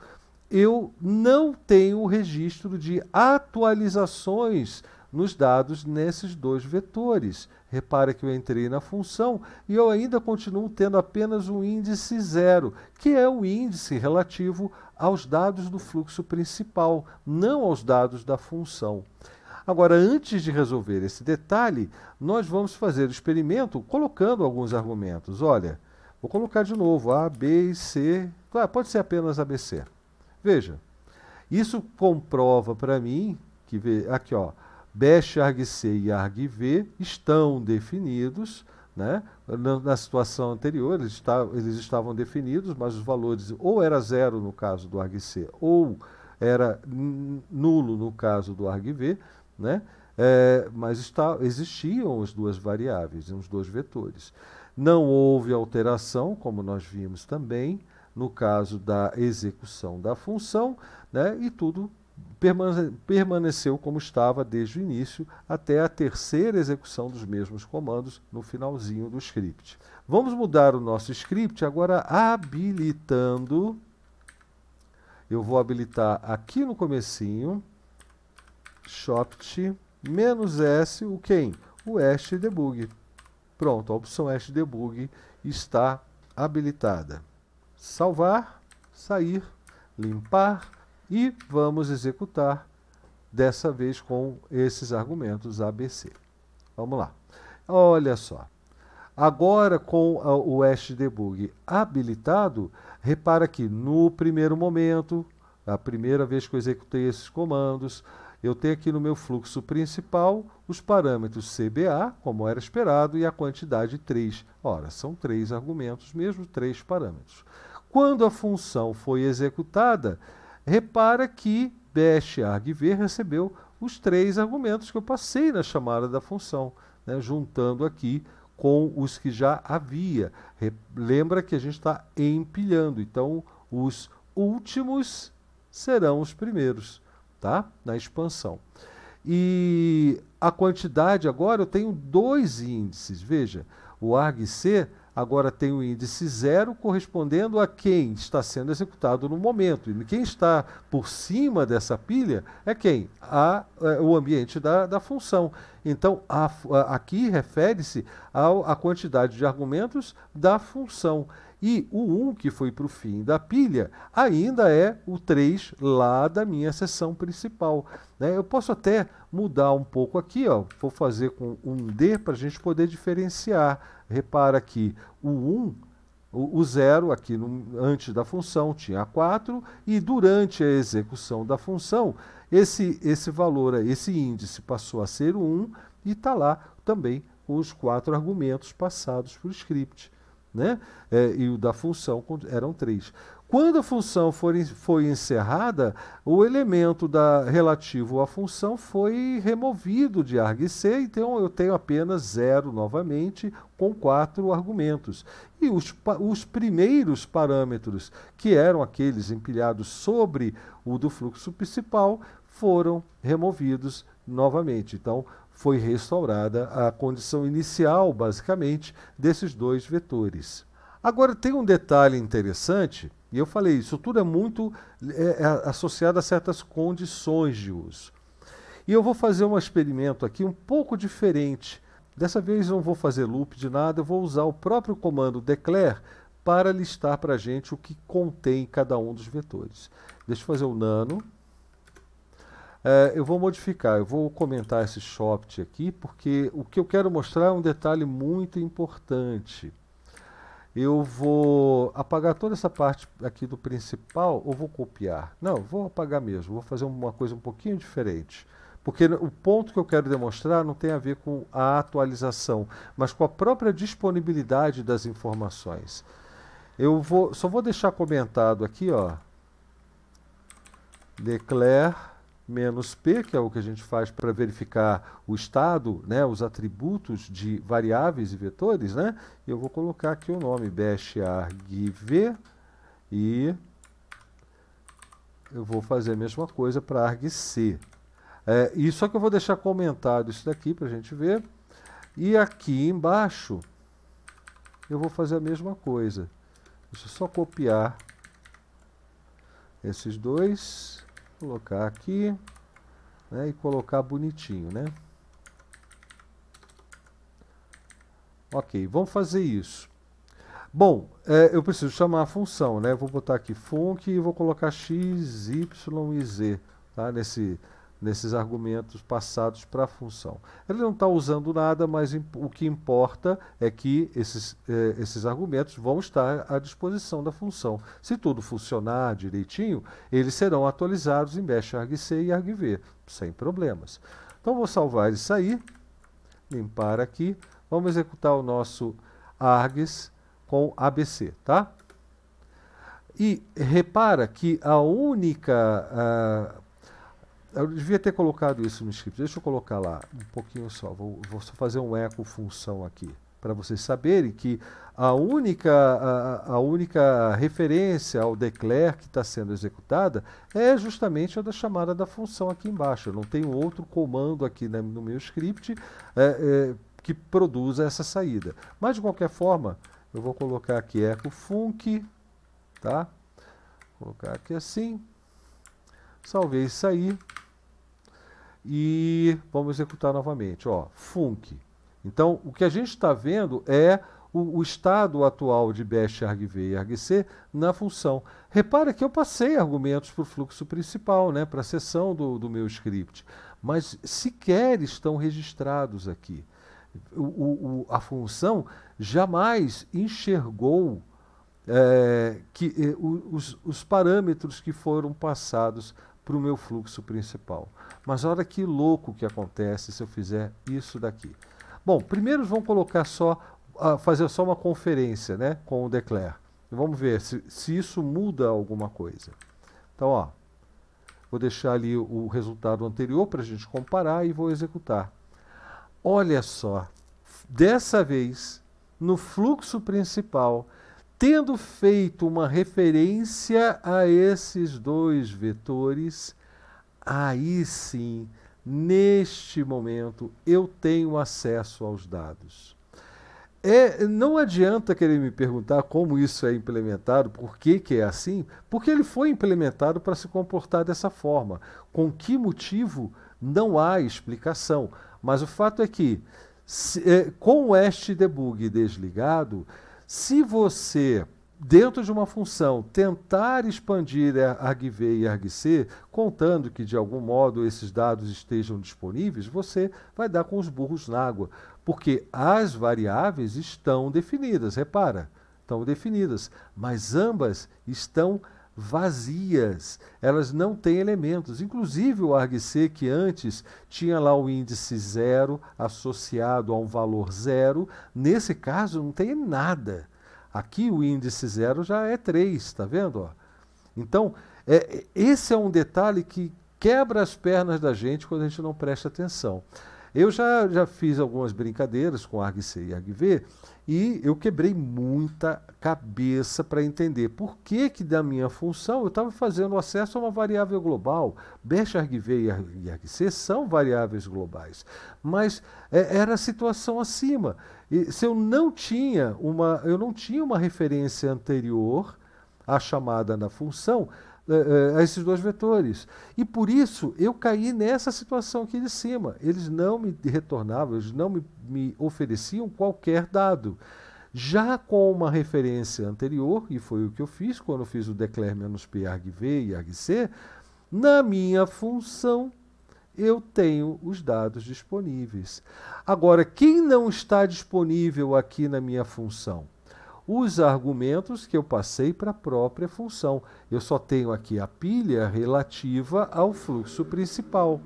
eu não tenho o registro de atualizações nos dados nesses dois vetores. Repare que eu entrei na função e eu ainda continuo tendo apenas um índice zero, que é o índice relativo aos dados do fluxo principal, não aos dados da função. Agora, antes de resolver esse detalhe, nós vamos fazer o experimento colocando alguns argumentos. Olha, vou colocar de novo A, B e C. Claro, pode ser apenas ABC. Veja, isso comprova para mim que, aqui ó, Besh arg-c e arg-v estão definidos, né? Na, na situação anterior eles, está, eles, estavam definidos, mas os valores ou era zero no caso do arg-c ou era nulo no caso do arg-v, né? É, mas está, existiam as duas variáveis, os dois vetores. Não houve alteração, como nós vimos também, no caso da execução da função, né? e tudo permaneceu como estava desde o início até a terceira execução dos mesmos comandos no finalzinho do script. Vamos mudar o nosso script agora habilitando. Eu vou habilitar aqui no comecinho shopt menos s o quem? O debug. Pronto, a opção debug está habilitada. Salvar, sair, limpar, e vamos executar dessa vez com esses argumentos ABC. Vamos lá. Olha só. Agora com o debug habilitado, repara que no primeiro momento, a primeira vez que eu executei esses comandos, eu tenho aqui no meu fluxo principal os parâmetros CBA, como era esperado, e a quantidade 3. Ora, são três argumentos, mesmo três parâmetros. Quando a função foi executada, Repara que Dash v recebeu os três argumentos que eu passei na chamada da função, né, juntando aqui com os que já havia. Re lembra que a gente está empilhando, então os últimos serão os primeiros, tá? Na expansão. E a quantidade agora eu tenho dois índices, veja, o argc Agora tem o índice zero correspondendo a quem está sendo executado no momento. E quem está por cima dessa pilha é quem? A, é, o ambiente da, da função. Então, a, a, aqui refere-se à quantidade de argumentos da função. E o 1 que foi para o fim da pilha ainda é o 3 lá da minha seção principal. Né? Eu posso até mudar um pouco aqui, ó. vou fazer com um D para a gente poder diferenciar. Repara que o 1 o, zero aqui no, antes da função tinha 4 e durante a execução da função esse, esse valor, esse índice passou a ser 1 um, e está lá também os quatro argumentos passados o script né? É, e o da função eram três. Quando a função foi, foi encerrada, o elemento da, relativo à função foi removido de arg C, então eu tenho apenas zero novamente com quatro argumentos. E os, os primeiros parâmetros, que eram aqueles empilhados sobre o do fluxo principal, foram removidos novamente. Então, foi restaurada a condição inicial, basicamente, desses dois vetores. Agora, tem um detalhe interessante, e eu falei, isso tudo é muito é, é associado a certas condições de uso. E eu vou fazer um experimento aqui um pouco diferente. Dessa vez não vou fazer loop de nada, eu vou usar o próprio comando declare para listar para a gente o que contém cada um dos vetores. Deixa eu fazer o nano é, eu vou modificar, eu vou comentar esse short aqui, porque o que eu quero mostrar é um detalhe muito importante. Eu vou apagar toda essa parte aqui do principal, ou vou copiar? Não, vou apagar mesmo, vou fazer uma coisa um pouquinho diferente. Porque o ponto que eu quero demonstrar não tem a ver com a atualização, mas com a própria disponibilidade das informações. Eu vou, só vou deixar comentado aqui, ó, declare menos P, que é o que a gente faz para verificar o estado, né, os atributos de variáveis e vetores, né? E eu vou colocar aqui o nome bash argv e eu vou fazer a mesma coisa para argc. É, e só que eu vou deixar comentado isso daqui para a gente ver. E aqui embaixo eu vou fazer a mesma coisa. Deixa eu só copiar esses dois colocar aqui né, e colocar bonitinho, né? Ok, vamos fazer isso. Bom, é, eu preciso chamar a função, né? Vou botar aqui func e vou colocar x, y e z, tá? Nesse, nesses argumentos passados para a função. Ele não está usando nada, mas o que importa é que esses, eh, esses argumentos vão estar à disposição da função. Se tudo funcionar direitinho, eles serão atualizados em bash argc e argv, sem problemas. Então vou salvar isso aí, limpar aqui, vamos executar o nosso args com abc, tá? E repara que a única uh, eu devia ter colocado isso no script. Deixa eu colocar lá um pouquinho só. Vou, vou só fazer um eco função aqui para vocês saberem que a única, a, a única referência ao declare que está sendo executada é justamente a da chamada da função aqui embaixo. Eu não tenho outro comando aqui na né, no meu script é, é, que produza essa saída. Mas, de qualquer forma, eu vou colocar aqui eco func, tá? Vou colocar aqui assim, salvei e saí e vamos executar novamente, ó, func. Então, o que a gente está vendo é o, o, estado atual de bash argv e argc na função. Repara que eu passei argumentos para o fluxo principal, né, para a seção do, do meu script, mas sequer estão registrados aqui. O, o, a função jamais enxergou é, que, eh, os, os parâmetros que foram passados para o meu fluxo principal. Mas olha que louco que acontece se eu fizer isso daqui. Bom, primeiro vamos colocar só, uh, fazer só uma conferência né, com o Declare. Vamos ver se, se isso muda alguma coisa. Então, ó, vou deixar ali o resultado anterior para a gente comparar e vou executar. Olha só, dessa vez, no fluxo principal, Tendo feito uma referência a esses dois vetores, aí sim, neste momento, eu tenho acesso aos dados. É, não adianta querer me perguntar como isso é implementado, por que, que é assim, porque ele foi implementado para se comportar dessa forma. Com que motivo não há explicação. Mas o fato é que, se, é, com o este Debug desligado, se você, dentro de uma função, tentar expandir argv e argc, contando que de algum modo esses dados estejam disponíveis, você vai dar com os burros na água, porque as variáveis estão definidas, repara, estão definidas, mas ambas estão definidas vazias, elas não têm elementos. Inclusive o ARGC, que antes tinha lá o índice zero associado a um valor zero, nesse caso não tem nada. Aqui o índice zero já é 3, está vendo? Ó? Então, é, é, esse é um detalhe que quebra as pernas da gente quando a gente não presta atenção. Eu já, já fiz algumas brincadeiras com ARG-C e ARG-V e eu quebrei muita cabeça para entender por que, que da minha função eu estava fazendo acesso a uma variável global. Bash ARG-V e ARG-C são variáveis globais, mas é, era a situação acima. E, se eu não tinha uma, eu não tinha uma referência anterior à chamada na função, eh, eh, a esses dois vetores. E por isso eu caí nessa situação aqui de cima. Eles não me retornavam, eles não me, me ofereciam qualquer dado. Já com uma referência anterior, e foi o que eu fiz quando eu fiz o Declare menos P, argv e argc, na minha função eu tenho os dados disponíveis. Agora, quem não está disponível aqui na minha função? os argumentos que eu passei para a própria função. Eu só tenho aqui a pilha relativa ao fluxo principal.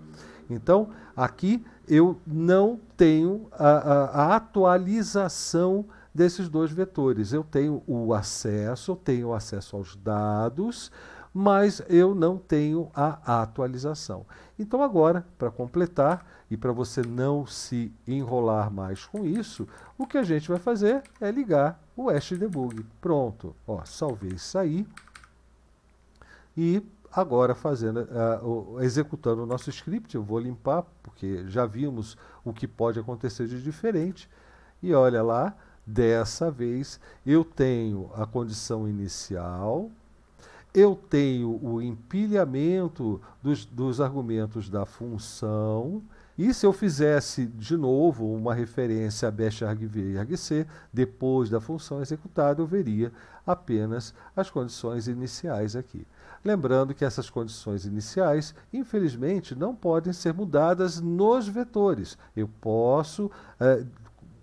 Então, aqui eu não tenho a, a, a atualização desses dois vetores. Eu tenho o acesso, tenho acesso aos dados, mas eu não tenho a atualização. Então, agora, para completar, e para você não se enrolar mais com isso, o que a gente vai fazer é ligar o hashdebug. Pronto. Ó, salvei isso aí. E agora fazendo, uh, executando o nosso script, eu vou limpar, porque já vimos o que pode acontecer de diferente. E olha lá, dessa vez eu tenho a condição inicial, eu tenho o empilhamento dos, dos argumentos da função e se eu fizesse de novo uma referência a Best argv e argc, depois da função executada, eu veria apenas as condições iniciais aqui. Lembrando que essas condições iniciais, infelizmente, não podem ser mudadas nos vetores. Eu posso é,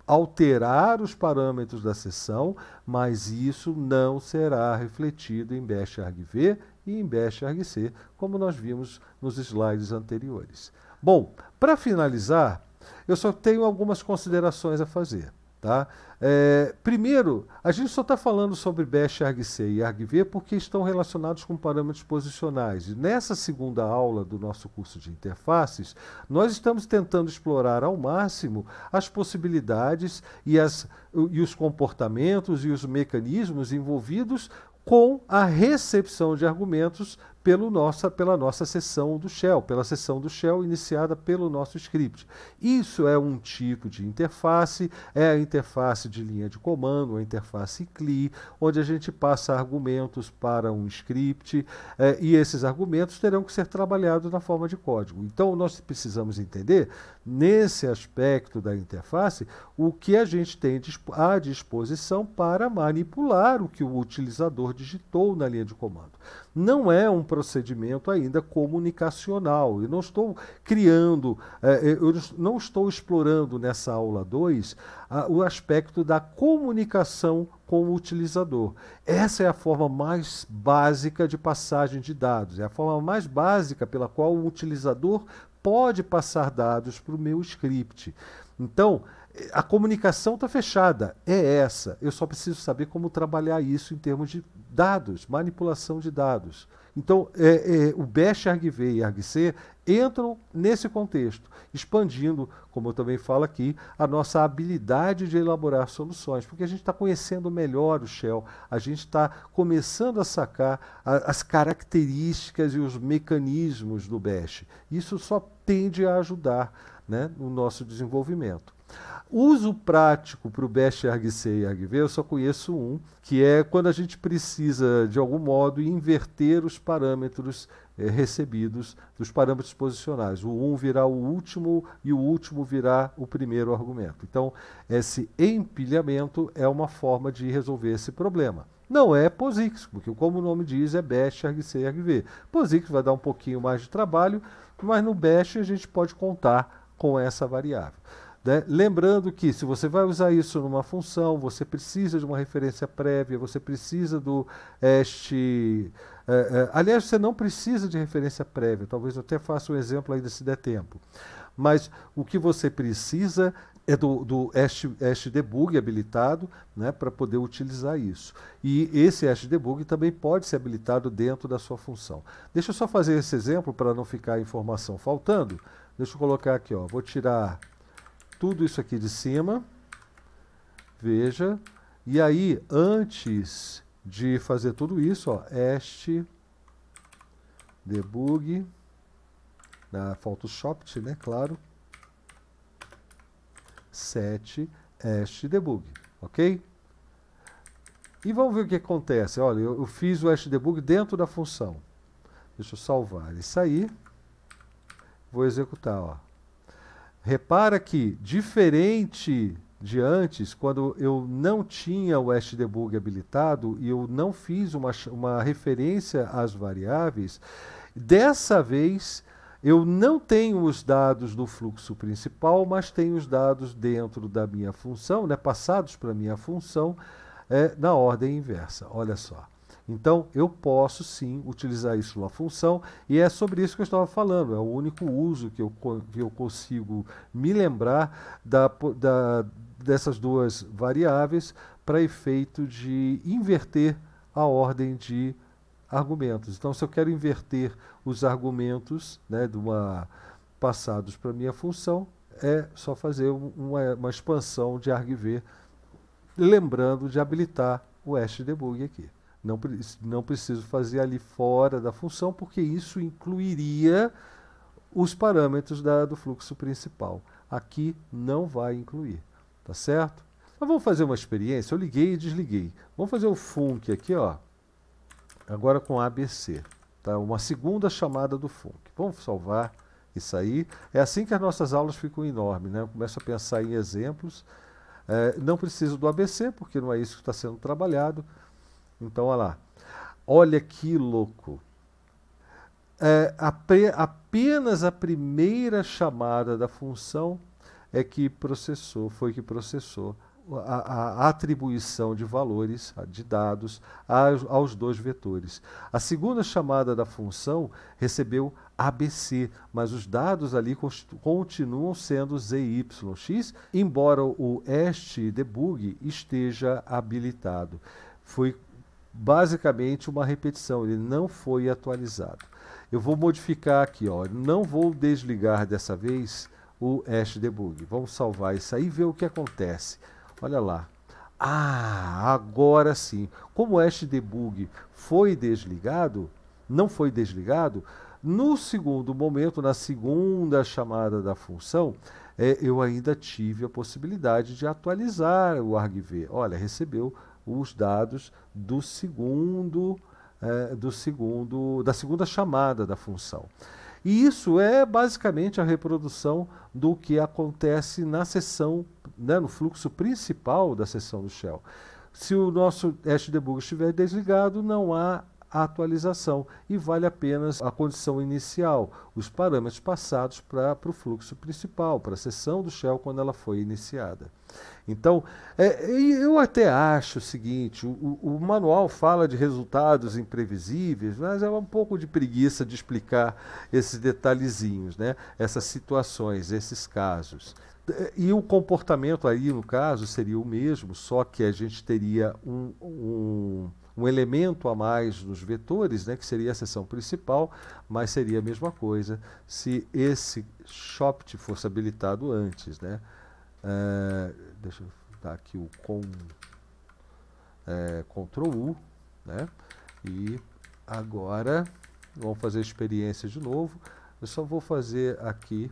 alterar os parâmetros da sessão mas isso não será refletido em Best argv e em Best argc, como nós vimos nos slides anteriores. Bom, para finalizar, eu só tenho algumas considerações a fazer. Tá? É, primeiro, a gente só está falando sobre bash ARG-C e ARG-V porque estão relacionados com parâmetros posicionais. E nessa segunda aula do nosso curso de interfaces, nós estamos tentando explorar ao máximo as possibilidades e, as, e os comportamentos e os mecanismos envolvidos com a recepção de argumentos pelo nossa, pela nossa sessão do shell, pela sessão do shell iniciada pelo nosso script. Isso é um tipo de interface, é a interface de linha de comando, a interface CLI, onde a gente passa argumentos para um script é, e esses argumentos terão que ser trabalhados na forma de código. Então nós precisamos entender, nesse aspecto da interface, o que a gente tem à disposição para manipular o que o utilizador digitou na linha de comando não é um procedimento ainda comunicacional. Eu não estou criando, é, é, eu não estou explorando nessa aula 2 o aspecto da comunicação com o utilizador. Essa é a forma mais básica de passagem de dados, é a forma mais básica pela qual o utilizador pode passar dados para o meu script. Então, a comunicação está fechada, é essa. Eu só preciso saber como trabalhar isso em termos de dados, manipulação de dados. Então, é, é, o Bash, ArgV e ArgC entram nesse contexto, expandindo, como eu também falo aqui, a nossa habilidade de elaborar soluções, porque a gente está conhecendo melhor o Shell, a gente está começando a sacar a, as características e os mecanismos do Bash. Isso só tende a ajudar né, no nosso desenvolvimento. Uso prático para o best arg-C e arg-V, eu só conheço um, que é quando a gente precisa, de algum modo, inverter os parâmetros eh, recebidos dos parâmetros posicionais. O 1 um virá o último e o último virá o primeiro argumento. Então, esse empilhamento é uma forma de resolver esse problema. Não é POSIX, porque como o nome diz, é Bash, arg-C e arg-V. POSIX vai dar um pouquinho mais de trabalho, mas no Bash a gente pode contar com essa variável. Né? Lembrando que se você vai usar isso numa função, você precisa de uma referência prévia, você precisa do este. É, é, aliás, você não precisa de referência prévia, talvez eu até faça um exemplo ainda se der tempo. Mas o que você precisa é do, do hash, hash debug habilitado né, para poder utilizar isso. E esse hash debug também pode ser habilitado dentro da sua função. Deixa eu só fazer esse exemplo para não ficar informação faltando. Deixa eu colocar aqui, ó, vou tirar tudo isso aqui de cima. Veja. E aí, antes de fazer tudo isso, ó, est debug na Photoshop, né, claro. set est debug, OK? E vamos ver o que acontece. Olha, eu, eu fiz o est debug dentro da função. Deixa eu salvar isso aí. Vou executar, ó. Repara que, diferente de antes, quando eu não tinha o Debug habilitado e eu não fiz uma, uma referência às variáveis, dessa vez eu não tenho os dados do fluxo principal, mas tenho os dados dentro da minha função, né, passados para a minha função, é, na ordem inversa. Olha só. Então, eu posso sim utilizar isso na função, e é sobre isso que eu estava falando, é o único uso que eu, que eu consigo me lembrar da, da, dessas duas variáveis para efeito de inverter a ordem de argumentos. Então, se eu quero inverter os argumentos né, de uma, passados para minha função, é só fazer uma, uma expansão de argv, lembrando de habilitar o hash debug aqui. Não, não preciso fazer ali fora da função, porque isso incluiria os parâmetros da, do fluxo principal. Aqui não vai incluir, tá certo? Mas vamos fazer uma experiência. Eu liguei e desliguei. Vamos fazer o FUNC aqui, ó. Agora com ABC. Tá? Uma segunda chamada do FUNC. Vamos salvar e sair. É assim que as nossas aulas ficam enormes, né? Eu começo a pensar em exemplos. É, não preciso do ABC, porque não é isso que está sendo trabalhado. Então, olha lá. Olha que louco. É, apenas a primeira chamada da função é que processou, foi que processou a, a atribuição de valores, de dados, aos, aos dois vetores. A segunda chamada da função recebeu ABC, mas os dados ali continuam sendo ZYX, embora o este debug esteja habilitado. Foi basicamente uma repetição, ele não foi atualizado. Eu vou modificar aqui, ó, não vou desligar dessa vez o hash debug. Vamos salvar isso aí e ver o que acontece. Olha lá. Ah, agora sim. Como o hash debug foi desligado, não foi desligado, no segundo momento, na segunda chamada da função, é, eu ainda tive a possibilidade de atualizar o argv. Olha, recebeu os dados do segundo, é, do segundo, da segunda chamada da função. E isso é basicamente a reprodução do que acontece na sessão, né, no fluxo principal da sessão do shell. Se o nosso hash debug estiver desligado, não há a atualização e vale apenas a condição inicial, os parâmetros passados para o fluxo principal, para a sessão do Shell quando ela foi iniciada. Então, é, eu até acho o seguinte: o, o, manual fala de resultados imprevisíveis, mas é um pouco de preguiça de explicar esses detalhezinhos, né? essas situações, esses casos. E o comportamento aí, no caso, seria o mesmo, só que a gente teria um, um um elemento a mais nos vetores, né, que seria a seção principal, mas seria a mesma coisa se esse SHOPT fosse habilitado antes. Né? Eh, deixa eu dar aqui o com, é, eh, Ctrl U, né? e agora vamos fazer a experiência de novo. Eu só vou fazer aqui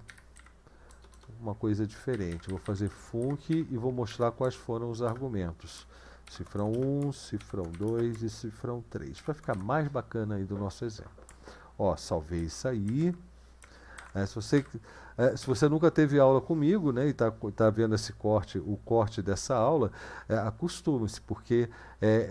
uma coisa diferente. Vou fazer func e vou mostrar quais foram os argumentos cifrão 1, cifrão 2 e cifrão 3, para ficar mais bacana aí do nosso exemplo. Ó, salvei isso aí. É, se, você, é, se você nunca teve aula comigo né, e está tá vendo esse corte, o corte dessa aula, é, acostume-se, porque é,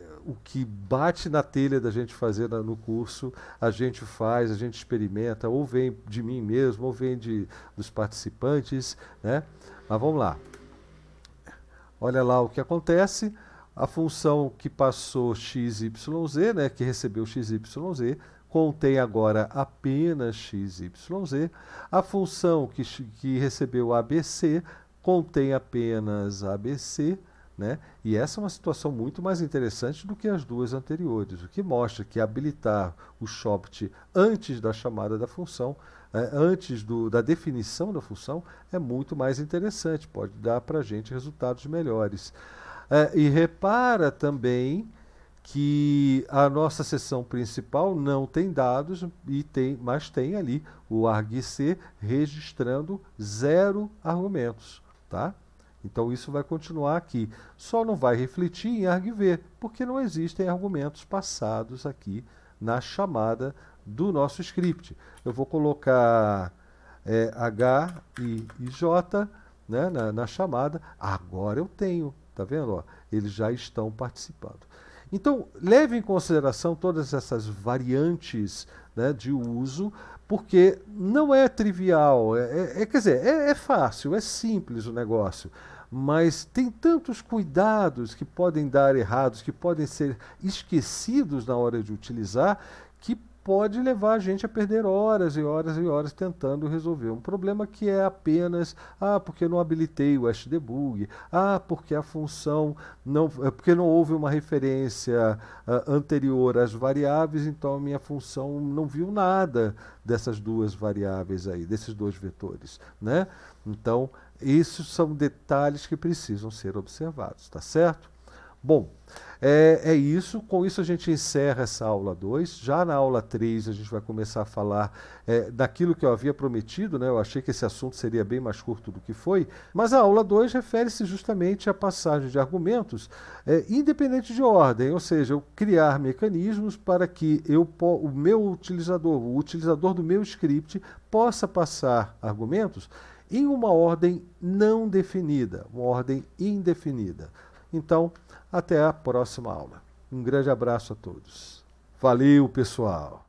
é, o que bate na telha da gente fazer na, no curso, a gente faz, a gente experimenta, ou vem de mim mesmo, ou vem de, dos participantes. Né? Mas vamos lá. Olha lá o que acontece. A função que passou x, y, z, né, que recebeu x, y, z, contém agora apenas x, y, z. A função que, que recebeu ABC contém apenas ABC, né? E essa é uma situação muito mais interessante do que as duas anteriores, o que mostra que habilitar o SHOPT antes da chamada da função é, antes do, da definição da função é muito mais interessante, pode dar para a gente resultados melhores. É, e repara também que a nossa sessão principal não tem dados, e tem, mas tem ali o argc registrando zero argumentos. Tá? Então isso vai continuar aqui. Só não vai refletir em argv, porque não existem argumentos passados aqui na chamada do nosso script. Eu vou colocar é, H I, e J né, na, na, chamada. Agora eu tenho, tá vendo? Ó, eles já estão participando. Então, leve em consideração todas essas variantes né, de uso, porque não é trivial, é, é, é quer dizer, é, é fácil, é simples o negócio, mas tem tantos cuidados que podem dar errados, que podem ser esquecidos na hora de utilizar, que pode levar a gente a perder horas e horas e horas tentando resolver um problema que é apenas ah, porque não habilitei o hashdebug, ah, porque a função não, é, porque não houve uma referência ah, anterior às variáveis, então a minha função não viu nada dessas duas variáveis aí, desses dois vetores, né? Então, esses são detalhes que precisam ser observados, tá certo? Bom, é, é isso. Com isso, a gente encerra essa aula 2. Já na aula 3, a gente vai começar a falar é, daquilo que eu havia prometido. Né? Eu achei que esse assunto seria bem mais curto do que foi. Mas a aula 2 refere-se justamente à passagem de argumentos é, independente de ordem, ou seja, eu criar mecanismos para que eu, o meu utilizador, o utilizador do meu script, possa passar argumentos em uma ordem não definida, uma ordem indefinida. Então, até a próxima aula. Um grande abraço a todos. Valeu, pessoal!